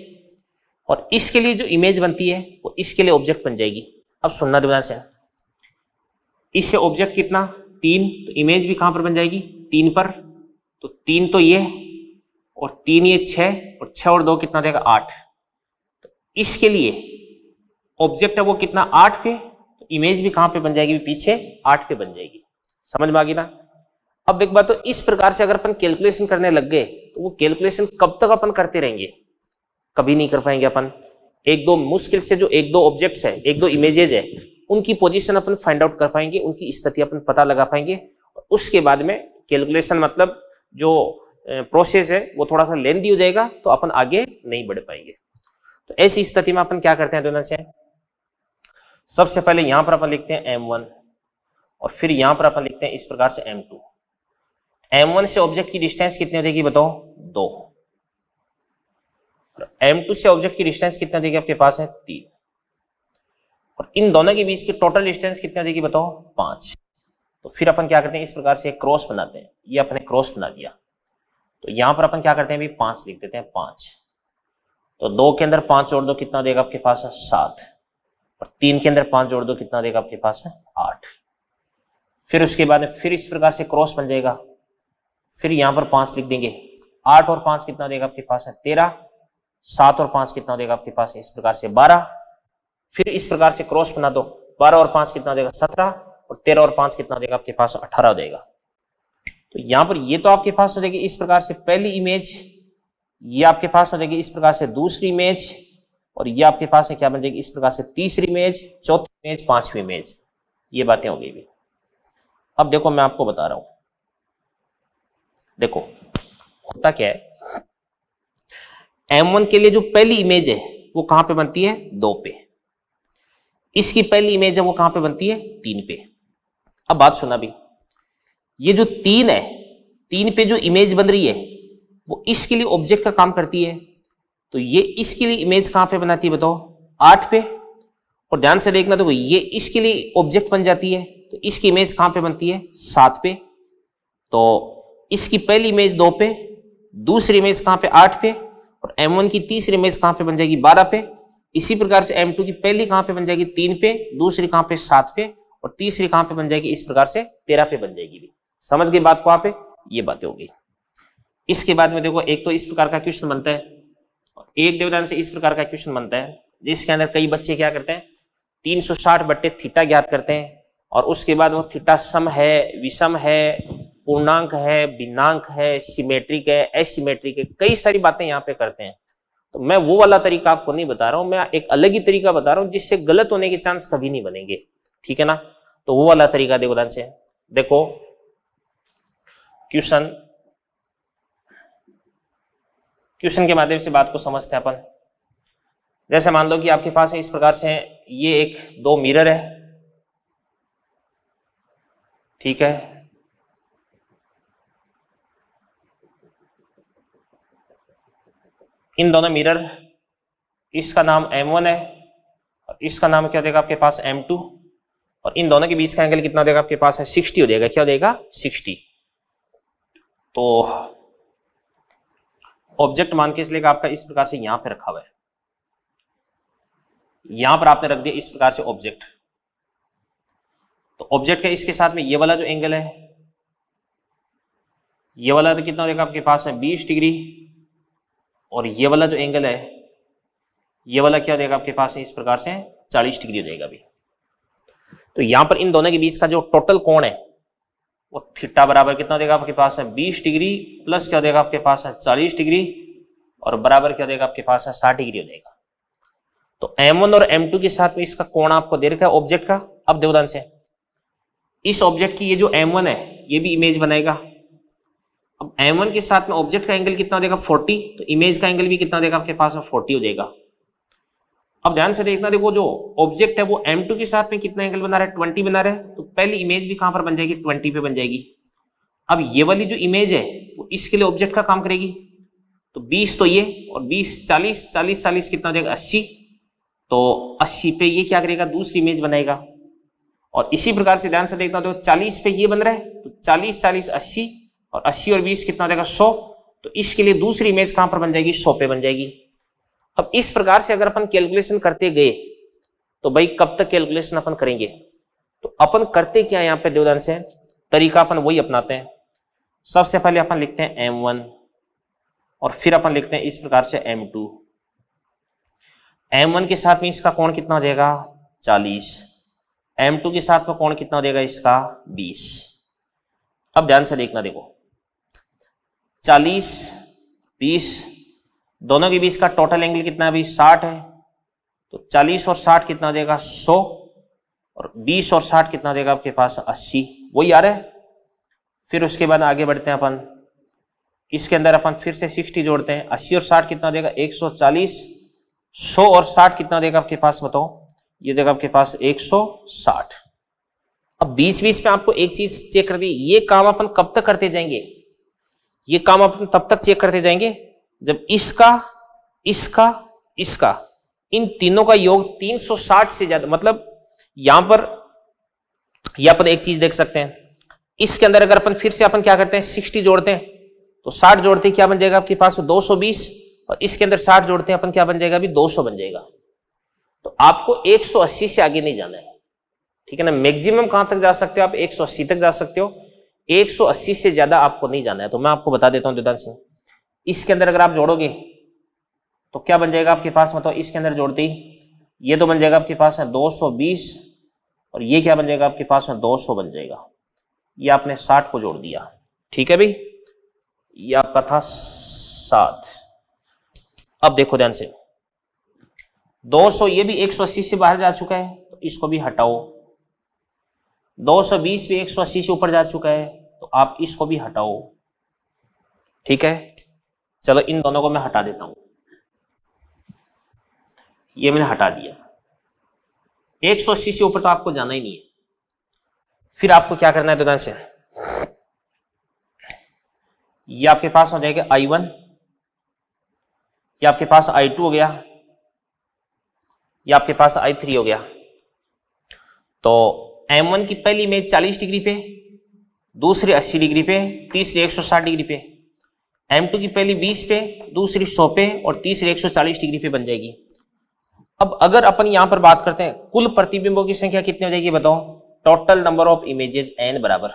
A: और इसके लिए जो इमेज बनती है वो इसके लिए ऑब्जेक्ट बन जाएगी अब सुनना ध्यान से इससे ऑब्जेक्ट कितना तीन तो इमेज भी कहां पर बन जाएगी तीन पर तो तीन तो ये और तीन ये छ और छ और दो कितना देगा आठ तो इसके लिए ऑब्जेक्ट है वो कितना आठ पे तो इमेज भी कहां पे बन जाएगी पीछे आठ पे बन जाएगी समझ में आ गई ना अब एक बात तो इस प्रकार से अगर अपन कैलकुलेशन करने लग गए तो वो कैलकुलेशन कब तक अपन करते रहेंगे कभी नहीं कर पाएंगे अपन एक दो मुश्किल से जो एक दो ऑब्जेक्ट्स है एक दो इमेजेज है उनकी पोजीशन अपन फाइंड आउट कर पाएंगे उनकी स्थिति अपन पता लगा पाएंगे उसके बाद में कैलकुलेशन मतलब जो प्रोसेस है वो थोड़ा सा लेंदी हो जाएगा तो अपन आगे नहीं बढ़ पाएंगे तो ऐसी स्थिति में अपन क्या करते हैं दोनों से सबसे पहले यहां पर अपन लिखते हैं M1 और फिर यहां पर अपन लिखते हैं इस प्रकार से M2 M1 से ऑब्जेक्ट की डिस्टेंस कितनी हो जाएगी बताओ दो और M2 से ऑब्जेक्ट की डिस्टेंस कितना देगी आपके पास है तीन और इन दोनों के बीच की टोटल डिस्टेंस कितनी हो जाएगी बताओ पांच तो फिर अपन क्या करते हैं इस प्रकार से क्रॉस बनाते हैं ये अपने क्रॉस बना दिया तो यहां पर अपन क्या करते हैं अभी पांच लिख देते हैं पांच तो दो के अंदर पांच जोड़ दो कितना देगा आपके पास सात और तीन के अंदर पांच जोड़ दो कितना देगा आपके पास में आठ फिर उसके बाद में फिर इस प्रकार से क्रॉस बन जाएगा फिर यहां पर पांच लिख देंगे आठ और पांच कितना देगा आपके पास है तेरह सात और पांच कितना देगा आपके पास है इस प्रकार से बारह फिर इस प्रकार से क्रॉस बना दो बारह और पांच कितना देगा सत्रह और तेरह और पांच कितना देगा आपके पास अठारह हो जाएगा तो यहां पर ये तो आपके पास हो जाएगी इस प्रकार से पहली इमेज ये आपके पास हो जाएगी इस प्रकार से दूसरी इमेज और ये आपके पास है क्या बन जाएगी इस प्रकार से तीसरी इमेज चौथी इमेज पांचवी इमेज ये बातें हो गई भी अब देखो मैं आपको बता रहा हूं देखो होता क्या है एम वन के लिए जो पहली इमेज है वो कहां पे बनती है दो पे इसकी पहली इमेज है वो कहां पे बनती है तीन पे अब बात सुना भी ये जो तीन है तीन पे जो इमेज बन रही है वो इसके लिए ऑब्जेक्ट का काम करती है तो ये इसके लिए इमेज कहां पे बनाती है बताओ आठ पे और ध्यान से देखना देखो ये इसके लिए ऑब्जेक्ट बन जाती है तो इसकी इमेज कहां पे बनती है सात पे तो इसकी पहली इमेज दो पे दूसरी इमेज कहां पे आठ पे और एम की तीसरी इमेज कहां पे बन जाएगी बारह पे इसी प्रकार से एम टू की पहली कहां पे बन जाएगी तीन पे दूसरी कहां पे सात पे और तीसरी कहां पे बन जाएगी इस प्रकार से तेरह पे बन जाएगी भी समझ गए बात को आप ये बातें होगी इसके बाद में देखो एक तो इस प्रकार का क्वेश्चन बनता है एक देवदान से इस प्रकार का क्वेश्चन बनता है जिसके अंदर कई बच्चे क्या करते हैं तीन बट्टे थीटा ज्ञात करते हैं और उसके बाद वो थीटा सम है विषम है पूर्णांक है भिन्नांक है सिमेट्रिक है एसिमेट्रिक है कई सारी बातें यहाँ पे करते हैं तो मैं वो वाला तरीका आपको नहीं बता रहा हूं मैं एक अलग ही तरीका बता रहा हूं जिससे गलत होने के चांस कभी नहीं बनेंगे ठीक है ना तो वो वाला तरीका देखो ध्यान से देखो क्वेश्चन क्वेश्चन के माध्यम से बात को समझते हैं अपन जैसे मान लो कि आपके पास है इस प्रकार से ये एक दो मिरर है ठीक है इन दोनों मिरर इसका नाम M1 है और इसका नाम क्या देगा आपके पास M2 और इन दोनों के बीच का एंगल कितना देगा आपके पास है 60 हो जाएगा क्या हो जाएगा 60 तो ऑब्जेक्ट मान के इसलिए आपका इस प्रकार से यहां पे रखा हुआ है यहां पर आपने रख दिया इस प्रकार से ऑब्जेक्ट तो ऑब्जेक्ट का इसके साथ में ये वाला जो एंगल है ये वाला तो कितना हो जाएगा आपके पास है बीस डिग्री और ये वाला जो एंगल है ये वाला क्या देगा आपके पास इस प्रकार से चालीस डिग्री हो जाएगा अभी तो यहां पर इन दोनों के बीच का जो टोटल कोण है वो थीटा बराबर कितना देगा आपके पास है बीस डिग्री प्लस क्या देगा आपके पास है चालीस डिग्री और बराबर क्या देगा आपके पास है साठ डिग्री हो जाएगा तो M1 और M2 के साथ में इसका कोण आपको दे रखा है ऑब्जेक्ट का अब देवदान से इस ऑब्जेक्ट की ये जो M1 है ये भी इमेज बनाएगा एम वन के साथ में ऑब्जेक्ट का एंगल कितना हो जाएगा फोर्टी तो इमेज का एंगल भी कितना हो जाएगा आपके पास में फोर्टी हो जाएगा अब ध्यान से देखना देखो जो ऑब्जेक्ट है वो एम टू के साथ में कितना एंगल बना रहा है ट्वेंटी बना रहा है तो पहली इमेज भी कहां पर बन जाएगी ट्वेंटी पे बन जाएगी अब ये वाली जो इमेज है वो इसके लिए ऑब्जेक्ट का काम करेगी तो बीस तो ये और बीस चालीस चालीस चालीस कितना हो जाएगा अस्सी तो अस्सी पे ये क्या करेगा दूसरी इमेज बनाएगा और इसी प्रकार से ध्यान से देखना देखो चालीस पे ये बन रहा है तो चालीस चालीस अस्सी और 80 और 20 कितना हो जाएगा 100 तो इसके लिए दूसरी इमेज कहां पर बन जाएगी 100 पे बन जाएगी अब इस प्रकार से अगर अपन कैलकुलेशन करते गए तो भाई कब तक कैलकुलेशन अपन करेंगे तो अपन करते क्या यहां पर देवदान से तरीका अपन वही अपनाते हैं सबसे पहले अपन लिखते हैं एम वन और फिर अपन लिखते हैं इस प्रकार से एम टू एम वन के साथ में इसका कौन कितना हो जाएगा चालीस एम टू के साथ में कौन कितना हो जाएगा इसका बीस अब ध्यान से देखना देखो चालीस बीस दोनों के बीच का टोटल एंगल कितना अभी साठ है तो चालीस और साठ कितना देगा सौ और बीस और साठ कितना देगा आपके पास अस्सी वही आ रहा है फिर उसके बाद आगे बढ़ते हैं अपन इसके अंदर अपन फिर से सिक्सटी जोड़ते हैं अस्सी और साठ कितना देगा एक सौ चालीस सौ और साठ कितना देगा आपके पास बताओ ये देगा आपके पास एक सौ साठ अब बीच बीच में आपको एक चीज चेक करनी ये काम अपन कब तक करते जाएंगे ये काम अपन तब तक चेक करते जाएंगे जब इसका इसका इसका इन तीनों का योग 360 से ज्यादा मतलब यहां पर यहां पर एक चीज देख सकते हैं इसके अंदर अगर अपन फिर से अपन क्या करते हैं 60 जोड़ते हैं तो 60 जोड़ते क्या बन जाएगा आपके पास 220 और इसके अंदर 60 जोड़ते हैं अपन क्या बन जाएगा अभी 200 बन जाएगा तो आपको 180 से आगे नहीं जाना है ठीक है ना मैक्सिमम कहां तक जा सकते हो आप एक तक जा सकते हो 180 से ज्यादा आपको नहीं जाना है तो मैं आपको बता देता हूं दुदान सिंह इसके अंदर अगर आप जोड़ोगे तो क्या बन जाएगा आपके पास मतलब इसके अंदर जोड़ते ही ये तो बन जाएगा आपके पास है 220 और ये क्या बन जाएगा आपके पास है 200 बन जाएगा ये आपने 60 को जोड़ दिया ठीक है भाई ये आपका था सात अब देखो ध्यान से 200 ये भी 180 से बाहर जा चुका है तो इसको भी हटाओ 220 पे 180 से ऊपर जा चुका है तो आप इसको भी हटाओ ठीक है चलो इन दोनों को मैं हटा देता हूं ये मैंने हटा दिया 180 से ऊपर तो आपको जाना ही नहीं है फिर आपको क्या करना है दुकान से ये आपके पास हो जाएगा आई वन ये आपके पास आई टू हो गया ये आपके पास आई थ्री हो गया तो M1 की पहली इमेज 40 डिग्री पे दूसरी 80 डिग्री पे तीसरी 160 डिग्री पे M2 की पहली 20 पे दूसरी 100 पे और तीसरी 140 डिग्री पे बन जाएगी अब अगर अपन यहां पर बात करते हैं कुल प्रतिबिंबों की संख्या कितनी हो जाएगी बताओ total number of images N बराबर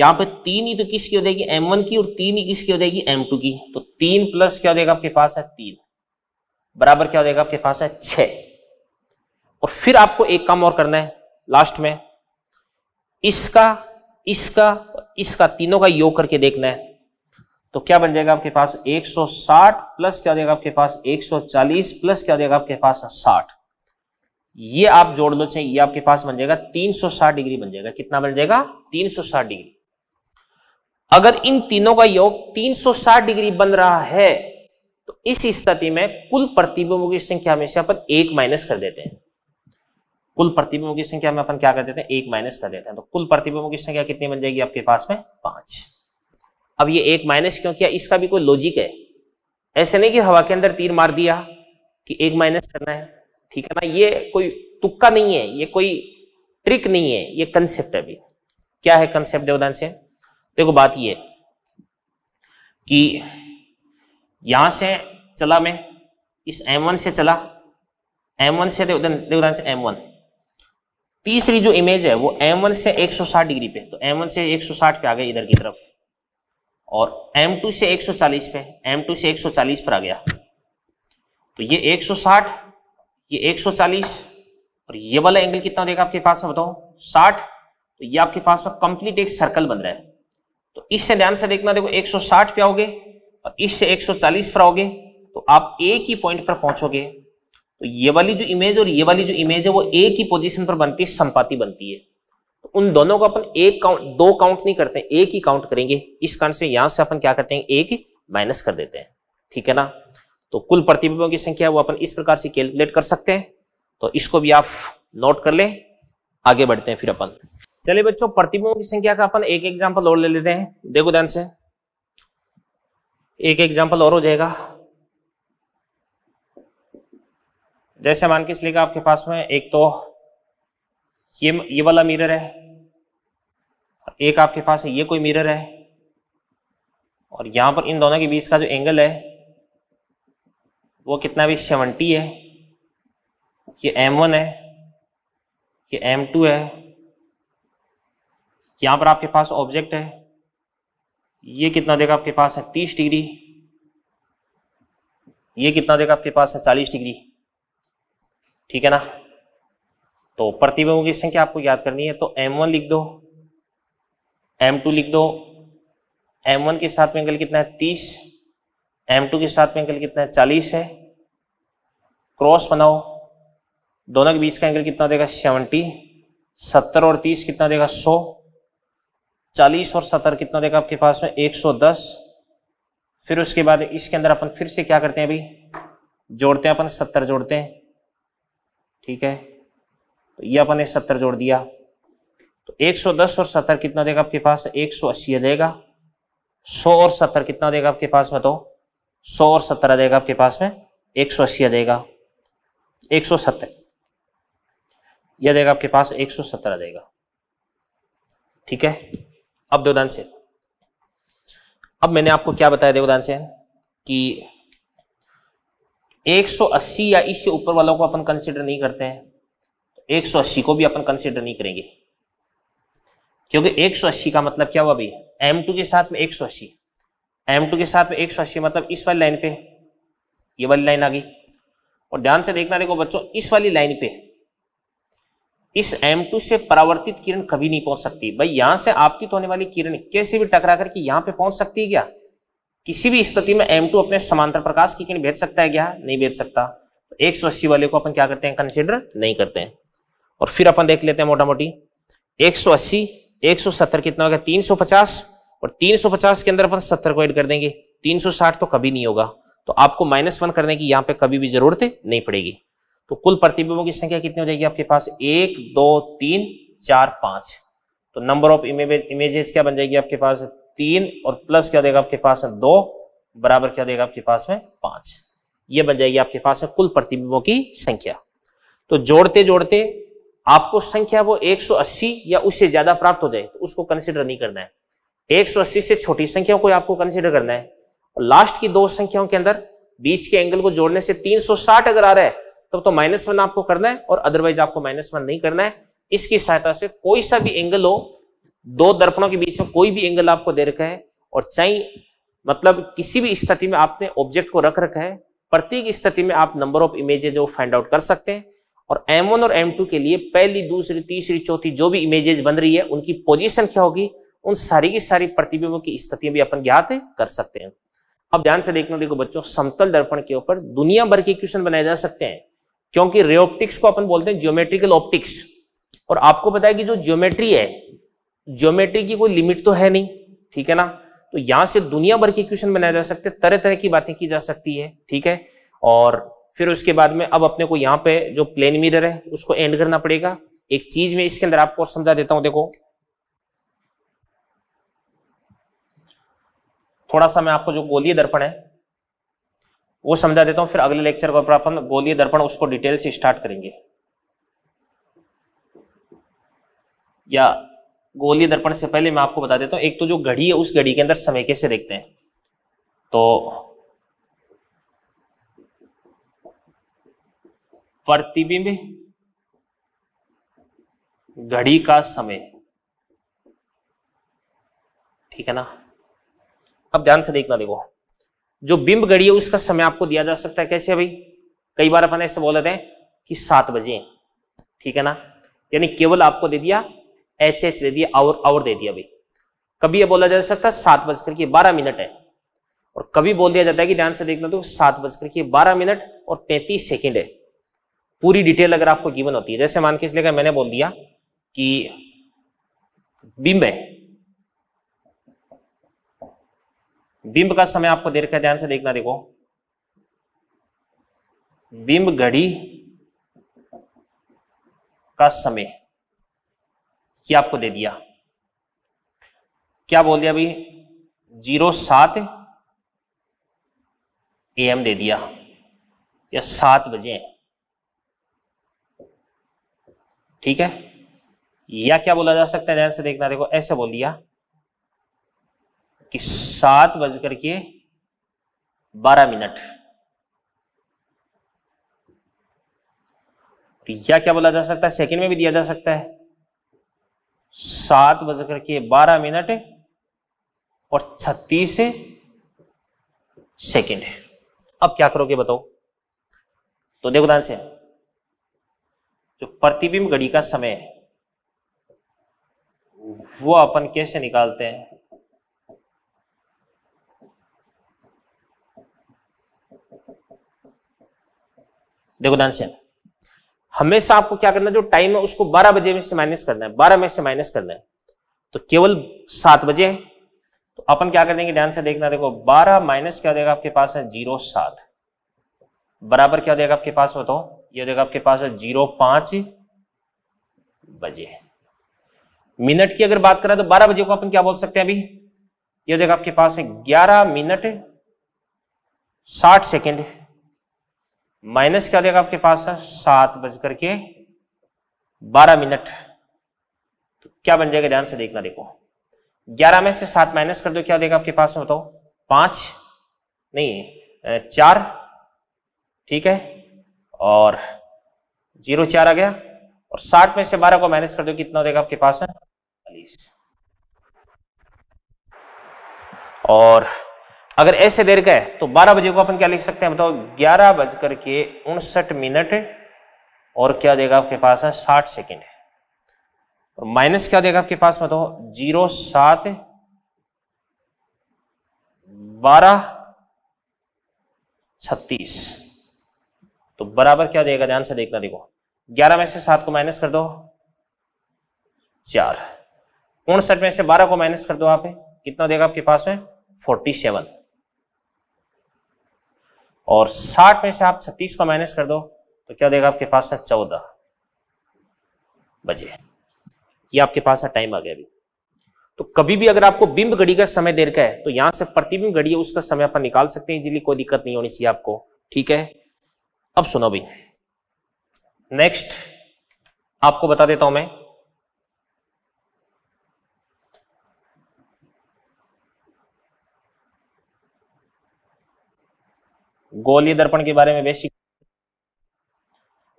A: यहां पे तीन ही तो किसकी हो जाएगी एम वन की और तीन ही किसकी हो जाएगी एम टू की तो तीन प्लस क्या हो जाएगा आपके पास है तीन बराबर क्या हो जाएगा आपके पास है छह और फिर आपको एक काम और करना है लास्ट में इसका इसका इसका तीनों का योग करके देखना है तो क्या बन जाएगा आपके पास 160 प्लस क्या देगा जाएगा आपके पास 140 प्लस क्या हो जाएगा आपके पास 60 ये आप जोड़ लो चाहिए ये आपके पास बन जाएगा 360 डिग्री बन जाएगा कितना बन जाएगा 360 डिग्री अगर इन तीनों का योग 360 डिग्री बन रहा है तो इस स्थिति में कुल प्रतिबिंबों की संख्या हमेशा पर एक माइनस कर देते हैं कुल प्रतिबिंबों की संख्या में अपन क्या कर देते हैं एक माइनस कर देते हैं तो कुल प्रतिबिंबों की संख्या कितनी बन जाएगी आपके पास में पांच अब ये एक माइनस क्यों किया इसका भी कोई लॉजिक है ऐसे नहीं कि हवा के अंदर तीर मार दिया कि एक माइनस करना है ठीक है ना ये कोई तुक्का नहीं है ये कोई ट्रिक नहीं है ये कंसेप्ट है भी क्या है कंसेप्ट देवदान से देखो बात ये कि यहां से चला मैं इस वन से चला वन से देवदान देवदान से वन तीसरी जो इमेज है वो M1 से 160 डिग्री पे तो M1 से 160 पे आ गया इधर की तरफ और M2 से 140 पे M2 से 140 पर आ गया तो ये 160 ये 140 और ये वाला एंगल कितना देगा आपके पास में बताओ 60 तो ये आपके पास में कंप्लीट एक सर्कल बन रहा है तो इससे ध्यान से देखना देखो 160 पे आओगे और इससे 140 पर आओगे तो आप एक ही पॉइंट पर पहुंचोगे तो ये वाली जो इमेज और ये वाली जो इमेज है वो एक ही पोजीशन पर बनती है संपाति बनती है तो उन दोनों को अपन एक काउंट दो काउंट नहीं करते एक ही काउंट करेंगे इस कारण से यहां से अपन क्या करते हैं एक माइनस कर देते हैं ठीक है ना तो कुल प्रतिबिंबों की संख्या वो अपन इस प्रकार से कैलकुलेट कर सकते हैं तो इसको भी आप नोट कर ले आगे बढ़ते हैं फिर अपन चलिए बच्चों प्रतिबिंबों की संख्या का अपन एक एग्जाम्पल और ले लेते हैं देखो ध्यान से एक एग्जाम्पल और हो जाएगा जैसे मान के इसलिए आपके पास में एक तो ये ये वाला मिरर है एक आपके पास है ये कोई मिरर है और यहाँ पर इन दोनों के बीच का जो एंगल है वो कितना भी सेवेंटी है ये एम वन है ये एम टू है यहाँ पर आपके पास ऑब्जेक्ट है ये कितना देगा आपके पास है तीस डिग्री ये कितना देगा आपके पास है चालीस डिग्री ठीक है ना तो प्रतिबिंबों की संख्या आपको याद करनी है तो m1 लिख दो m2 लिख दो m1 के साथ में अंकल कितना है 30 m2 के साथ में अंकल कितना है 40 है क्रॉस बनाओ दोनों के बीच का एंगल कितना देगा जाएगा 70 70 और 30 कितना देगा सौ 100 40 और 70 कितना देगा आपके पास में 110 फिर उसके बाद इसके अंदर अपन फिर से क्या करते हैं अभी जोड़ते हैं अपन 70 जोड़ते हैं ठीक है तो ये अपन ने सत्तर जोड़ दिया तो 110 और सत्तर कितना देगा आपके पास 180 देगा 100 और सत्तर कितना देगा आपके पास में तो 100 और सत्तर देगा आपके पास में 180 देगा 170 यह देगा आपके पास 170 देगा ठीक है अब देवदान से अब मैंने आपको क्या बताया देवदान से कि 180 या इससे ऊपर वालों को अपन कंसिडर नहीं करते हैं तो 180 को भी अपन कंसिडर नहीं करेंगे क्योंकि 180 का मतलब क्या हुआ भाई M2 के साथ में 180 M2 के साथ में 180 मतलब इस वाली लाइन पे ये वाली लाइन आ गई और ध्यान से देखना देखो बच्चों इस वाली लाइन पे इस M2 से परावर्तित किरण कभी नहीं पहुंच सकती भाई यहां से आपतित होने वाली किरण कैसे भी टकरा करके यहां पे पहुंच सकती है क्या किसी भी स्थिति में एम टू अपने समांतर प्रकाश की किन भेज सकता है क्या नहीं भेज सकता तो एक सौ अस्सी वाले को अपन क्या करते हैं कंसिडर नहीं करते हैं और फिर अपन देख लेते हैं मोटा मोटी एक सौ अस्सी एक सौ सत्तर कितना हो गया तीन सौ पचास और तीन सौ पचास के अंदर अपन सत्तर को ऐड कर देंगे तीन सौ साठ तो कभी नहीं होगा तो आपको माइनस वन करने की यहाँ पे कभी भी जरूरत नहीं पड़ेगी तो कुल प्रतिबिंबों की संख्या कितनी हो जाएगी आपके पास एक दो तीन चार पांच तो नंबर ऑफ इमेजेस क्या बन जाएगी आपके पास तीन और प्लस क्या देगा आपके पास है दो बराबर क्या देगा आपके पास में पांच ये बन जाएगी आपके पास है कुल प्रतिबिंबों की संख्या तो जोड़ते जोड़ते आपको संख्या वो 180 या उससे ज्यादा प्राप्त हो जाए तो उसको कंसिडर नहीं करना है 180 से छोटी संख्या को आपको कंसिडर करना है और लास्ट की दो संख्याओं के अंदर बीच के एंगल को जोड़ने से 360 अगर आ रहा है तब तो, तो माइनस वन आपको करना है और अदरवाइज आपको माइनस वन नहीं करना है इसकी सहायता से कोई सा भी एंगल हो दो दर्पणों के बीच में कोई भी एंगल आपको दे रखा है और चाहे मतलब किसी भी स्थिति में आपने ऑब्जेक्ट को रख रखा है प्रत्येक स्थिति में आप नंबर ऑफ इमेजेज वो फाइंड आउट कर सकते हैं और M1 और M2 के लिए पहली दूसरी तीसरी चौथी जो भी इमेजेज बन रही है उनकी पोजीशन क्या होगी उन सारी की सारी प्रतिबिंबों की स्थितियां भी अपन ज्ञात कर सकते हैं अब ध्यान से देखने देखो बच्चों समतल दर्पण के ऊपर दुनिया भर के क्वेश्चन बनाए जा सकते हैं क्योंकि रेओप्टिक्स को अपन बोलते हैं जियोमेट्रिकल ऑप्टिक्स और आपको पता है कि जो ज्योमेट्री है ज्योमेट्री की कोई लिमिट तो है नहीं ठीक है ना तो यहां से दुनिया भर के क्वेश्चन बनाए जा सकते हैं तरह तरह की बातें की जा सकती है ठीक है और फिर उसके बाद में अब अपने को यहाँ पे जो प्लेन मिरर है उसको एंड करना पड़ेगा एक चीज में इसके अंदर आपको समझा देता हूं देखो थोड़ा सा मैं आपको जो गोलीय दर्पण है वो समझा देता हूं फिर अगले लेक्चर ऊपर अपन गोलीय दर्पण उसको डिटेल से स्टार्ट करेंगे या गोली दर्पण से पहले मैं आपको बता देता हूँ एक तो जो घड़ी है उस घड़ी के अंदर समय कैसे देखते हैं तो प्रतिबिंब घड़ी का समय ठीक है ना अब ध्यान से देखना देखो जो बिंब घड़ी है उसका समय आपको दिया जा सकता है कैसे भाई कई बार अपन ऐसे बोल देते हैं कि सात बजे ठीक है ना यानी केवल आपको दे दिया एच एच दे दिया और आवर दे दिया भाई कभी ये बोला जा सकता है सात बजकर के बारह मिनट है और कभी बोल दिया जाता है कि ध्यान से देखना तो सात बजकर के बारह मिनट और पैंतीस सेकेंड है पूरी डिटेल अगर आपको गिवन होती है जैसे मान के इसलिए मैंने बोल दिया कि बिंब है बिंब का समय आपको देर का ध्यान से देखना देखो बिंब घड़ी का समय ये आपको दे दिया क्या बोल दिया अभी जीरो सात ए एम दे दिया या सात बजे ठीक है या क्या बोला जा सकता है ध्यान से देखना देखो ऐसे बोल दिया कि सात बज करके बारह मिनट या क्या बोला जा सकता है सेकंड में भी दिया जा सकता है सात बजकर के बारह मिनट और छत्तीस सेकेंड है अब क्या करोगे बताओ तो देखो ध्यान से जो प्रतिबिंब घड़ी का समय है वो अपन कैसे निकालते हैं देखो ध्यान से हमेशा आपको क्या करना है जो टाइम है उसको 12 बजे में से माइनस करना है 12 में से माइनस करना है तो केवल 7 बजे है तो अपन क्या कर देंगे ध्यान से देखना देखो 12 माइनस क्या देगा आपके पास है जीरो सात बराबर क्या देगा आपके पास बताओ ये देगा आपके पास है जीरो पांच बजे मिनट की अगर बात करें तो बारह बजे को अपन क्या बोल सकते हैं अभी यह देगा आपके पास है ग्यारह मिनट साठ सेकेंड माइनस क्या देगा आपके पास सात बजकर के बारह मिनट तो क्या बन जाएगा ध्यान से देखना देखो ग्यारह में से सात माइनस कर दो क्या देगा आपके पास बताओ पांच नहीं चार ठीक है और जीरो चार आ गया और साठ में से बारह को माइनस कर दो कितना देगा आपके पास चालीस और अगर ऐसे देर का है तो 12 बजे को अपन क्या लिख सकते हैं बताओ ग्यारह बजकर के उनसठ मिनट और क्या देगा आपके पास है साठ सेकेंड और माइनस क्या देगा आपके पास बताओ जीरो सात बारह छत्तीस तो बराबर क्या देगा ध्यान से देखना देखो ग्यारह में से सात को माइनस कर दो चार उनसठ में से बारह को माइनस कर दो आप कितना देगा आपके पास में फोर्टी सेवन और 60 में से आप 36 को माइनस कर दो तो क्या देगा आपके पास है 14 बजे ये आपके पास है टाइम आ गया अभी तो कभी भी अगर आपको बिंब घड़ी का समय देर का है तो यहां से प्रतिबिंब घड़ी है उसका समय आप निकाल सकते हैं इसलिए कोई दिक्कत नहीं होनी चाहिए आपको ठीक है अब सुनो भी नेक्स्ट आपको बता देता हूं मैं गोलीय दर्पण के बारे में बेसिक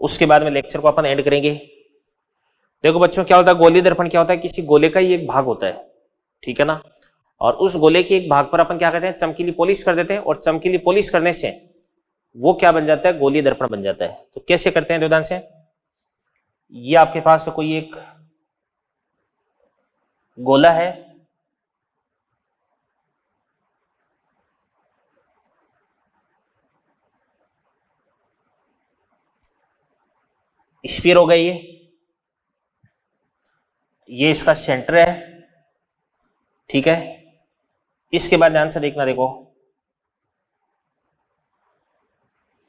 A: उसके बाद में लेक्चर को अपन एंड करेंगे देखो बच्चों क्या होता है गोलीय दर्पण क्या होता है किसी गोले का ही एक भाग होता है ठीक है ना और उस गोले के एक भाग पर अपन क्या करते हैं चमकीली पॉलिश कर देते हैं और चमकीली पॉलिश करने से वो क्या बन जाता है गोलीय दर्पण बन जाता है तो कैसे करते हैं दुदान से ये आपके पास तो कोई एक गोला है स्पीयर हो गई ये ये इसका सेंटर है ठीक है इसके बाद ध्यान से देखना देखो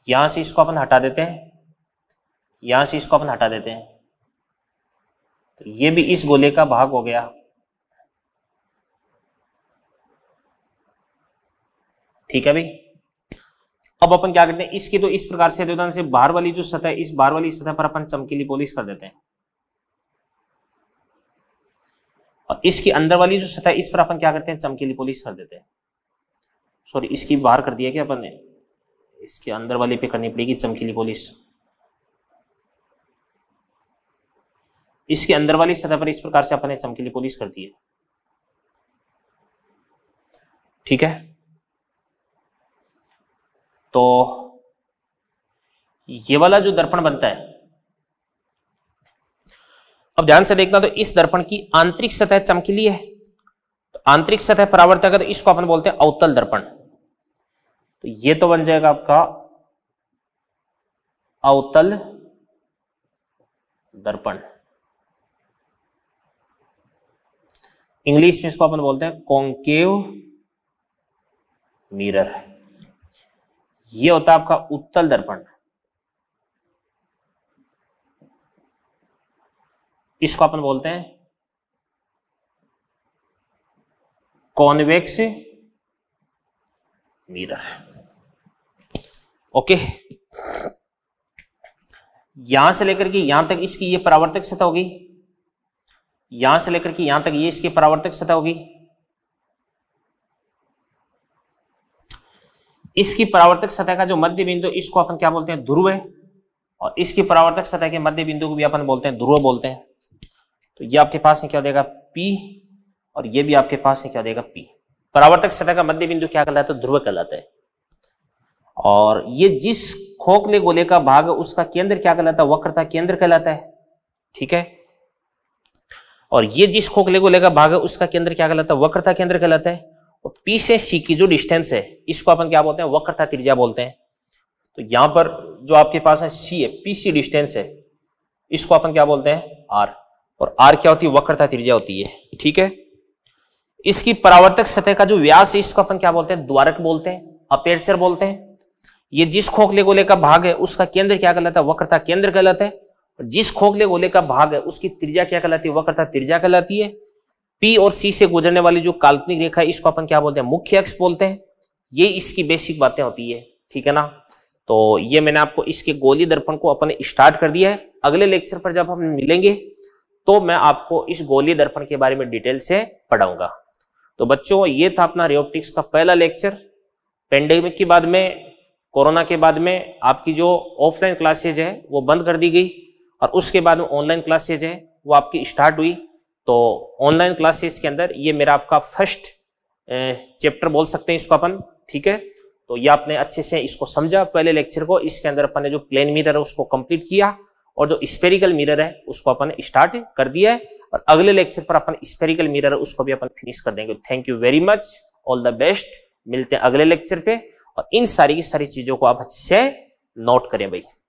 A: यहां से इसको अपन हटा देते हैं यहां से इसको अपन हटा देते हैं तो ये भी इस गोले का भाग हो गया ठीक है भाई अब अपन क्या करते हैं इसकी तो इस प्रकार से द्योतन से बाहर वाली जो सतह इस बाहर वाली सतह पर अपन चमकीली पॉलिश कर देते हैं और इसकी अंदर वाली जो सतह इस पर अपन क्या करते हैं चमकीली पॉलिश कर देते हैं सॉरी इसकी बाहर कर दिया क्या अपन ने इसके अंदर वाली पे करनी पड़ेगी चमकीली पॉलिश इसके अंदर वाली सतह पर इस प्रकार से अपन ने चमकीली पॉलिश कर दी है ठीक है तो ये वाला जो दर्पण बनता है अब ध्यान से देखना तो इस दर्पण की आंतरिक सतह चमकीली है तो आंतरिक सतह परावर्तक है तो इसको अपन बोलते हैं अवतल दर्पण तो ये तो बन जाएगा आपका अवतल दर्पण इंग्लिश में इसको अपन बोलते हैं कॉन्केव मिरर ये होता है आपका उत्तल दर्पण इसको अपन बोलते हैं कॉन्वेक्स मिरर ओके यहां से लेकर के यहां तक इसकी ये परावर्तक सतह होगी यहां से लेकर के यहां तक ये इसकी परावर्तक सतह होगी इसकी परावर्तक सतह का जो मध्य बिंदु इसको अपन क्या बोलते हैं ध्रुव है और इसकी परावर्तक सतह के मध्य बिंदु को भी अपन बोलते हैं ध्रुव बोलते हैं तो ये आपके पास है क्या देगा पी और ये भी आपके पास है क्या देगा पी परावर्तक सतह का मध्य बिंदु क्या कहलाता है तो ध्रुव कहलाता है और ये जिस खोखले गोले का भाग उसका केंद्र क्या कहलाता है वक्रता केंद्र कहलाता है ठीक है और ये जिस खोखले गोले का भाग है उसका केंद्र क्या कहलाता है वक्रता केंद्र कहलाता है और P से C की जो डिस्टेंस है इसको अपन क्या बोलते हैं वक्रता त्रिज्या बोलते हैं तो यहां पर जो आपके पास है C है पी सी डिस्टेंस है इसको अपन क्या बोलते हैं R और R क्या होती है वक्रता त्रिज्या होती है ठीक है इसकी परावर्तक सतह का जो व्यास है इसको अपन क्या बोलते हैं द्वारक बोलते हैं अपेरचर बोलते हैं ये जिस खोखले गोले का भाग है उसका केंद्र क्या कहलाता है वक्रता केंद्र कहलाता है और जिस खोखले गोले का भाग है उसकी त्रिज्या क्या कहलाती है वक्रता त्रिज्या कहलाती है पी और सी से गुजरने वाली जो काल्पनिक रेखा है इसको अपन क्या बोलते हैं मुख्य अक्ष बोलते हैं ये इसकी बेसिक बातें होती है ठीक है ना तो ये मैंने आपको इसके गोली दर्पण को अपन स्टार्ट कर दिया है अगले लेक्चर पर जब हम मिलेंगे तो मैं आपको इस गोली दर्पण के बारे में डिटेल से पढ़ाऊंगा तो बच्चों ये था अपना रियोप्टिक्स का पहला लेक्चर पेंडेमिक के बाद में कोरोना के बाद में आपकी जो ऑफलाइन क्लासेज है वो बंद कर दी गई और उसके बाद में ऑनलाइन क्लासेज है वो आपकी स्टार्ट हुई तो ऑनलाइन क्लासेस के अंदर ये मेरा आपका फर्स्ट चैप्टर बोल सकते हैं इसको अपन ठीक है तो ये आपने अच्छे से इसको समझा पहले लेक्चर को इसके अंदर अपन ने जो प्लेन मिरर है उसको कंप्लीट किया और जो स्पेरिकल मिरर है उसको अपन स्टार्ट कर दिया है और अगले लेक्चर पर अपन स्पेरिकल मिरर है उसको भी अपन फिनिश कर देंगे thank you very much all the best मिलते हैं अगले लेक्चर पे और इन सारी की सारी चीजों को आप अच्छे से नोट करें भाई